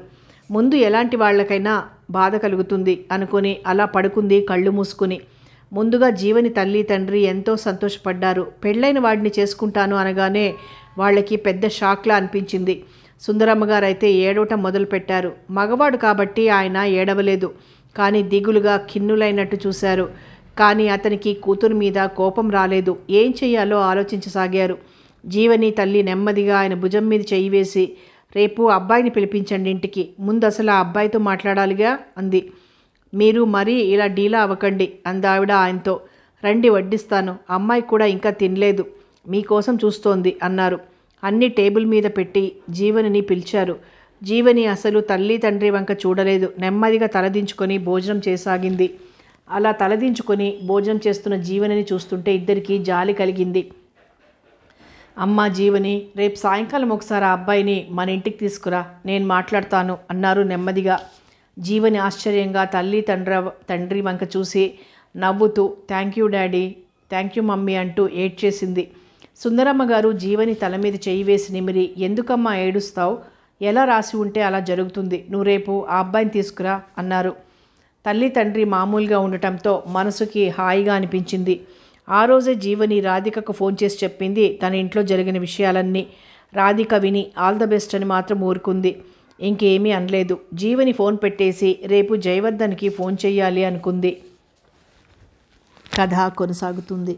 ముందు ఎలాంటి వాళ్ళకైనా బాధ కలుగుతుంది అనుకుని అలా పడుకుంది కళ్ళు మూసుకుని ముందుగా జీవని తల్లి తండ్రి ఎంతో సంతోషపడ్డారు పెళ్ళైన వాడిని చేసుకుంటాను అనగానే వాళ్ళకి పెద్ద షాక్లా అనిపించింది సుందరమ్మ గారు అయితే ఏడవటం మొదలుపెట్టారు మగవాడు కాబట్టి ఆయన ఏడవలేదు కానీ దిగులుగా ఖిన్నులైనట్టు చూశారు కానీ అతనికి కూతురు మీద కోపం రాలేదు ఏం చేయాలో ఆలోచించసాగారు జీవని తల్లి నెమ్మదిగా ఆయన భుజం మీద చేయి వేసి రేపు అబ్బాయిని పిలిపించండి ఇంటికి ముందు అసలు ఆ అబ్బాయితో మాట్లాడాలిగా అంది మీరు మరీ ఇలా డీలా అవ్వకండి అందావిడ ఆయనతో రండి వడ్డిస్తాను అమ్మాయి కూడా ఇంకా తినలేదు మీకోసం చూస్తోంది అన్నారు అన్ని టేబుల్ మీద పెట్టి జీవనిని పిలిచారు జీవని అసలు తల్లి తండ్రి వంక చూడలేదు నెమ్మదిగా తలదించుకొని భోజనం చేసాగింది అలా తలదించుకొని భోజనం చేస్తున్న జీవనిని చూస్తుంటే ఇద్దరికీ జాలి కలిగింది అమ్మ జీవని రేపు సాయంకాలం ఒకసారి ఆ అబ్బాయిని మన ఇంటికి తీసుకురా నేను మాట్లాడతాను అన్నారు నెమ్మదిగా జీవని ఆశ్చర్యంగా తల్లి తండ్రి తండ్రి వంక చూసి నవ్వుతూ thank you daddy thank you mummy అంటూ ఏడ్చేసింది సుందరమ్మ గారు జీవని తల మీద చేయి వేసి నిమిరి ఎందుకమ్మా ఏడుస్తావు ఎలా రాసి ఉంటే అలా జరుగుతుంది నువ్వు రేపు ఆ అబ్బాయిని తీసుకురా అన్నారు తల్లి తండ్రి మామూలుగా ఉండటంతో మనసుకి హాయిగా అనిపించింది ఆ రోజే జీవని రాధికకు ఫోన్ చేసి చెప్పింది తన ఇంట్లో జరిగిన విషయాలన్నీ రాధిక విని ఆల్ ద బెస్ట్ అని మాత్రం ఊరుకుంది ఇంకేమీ అనలేదు జీవని ఫోన్ పెట్టేసి రేపు జయవర్ధన్కి ఫోన్ చేయాలి అనుకుంది కథ కొనసాగుతుంది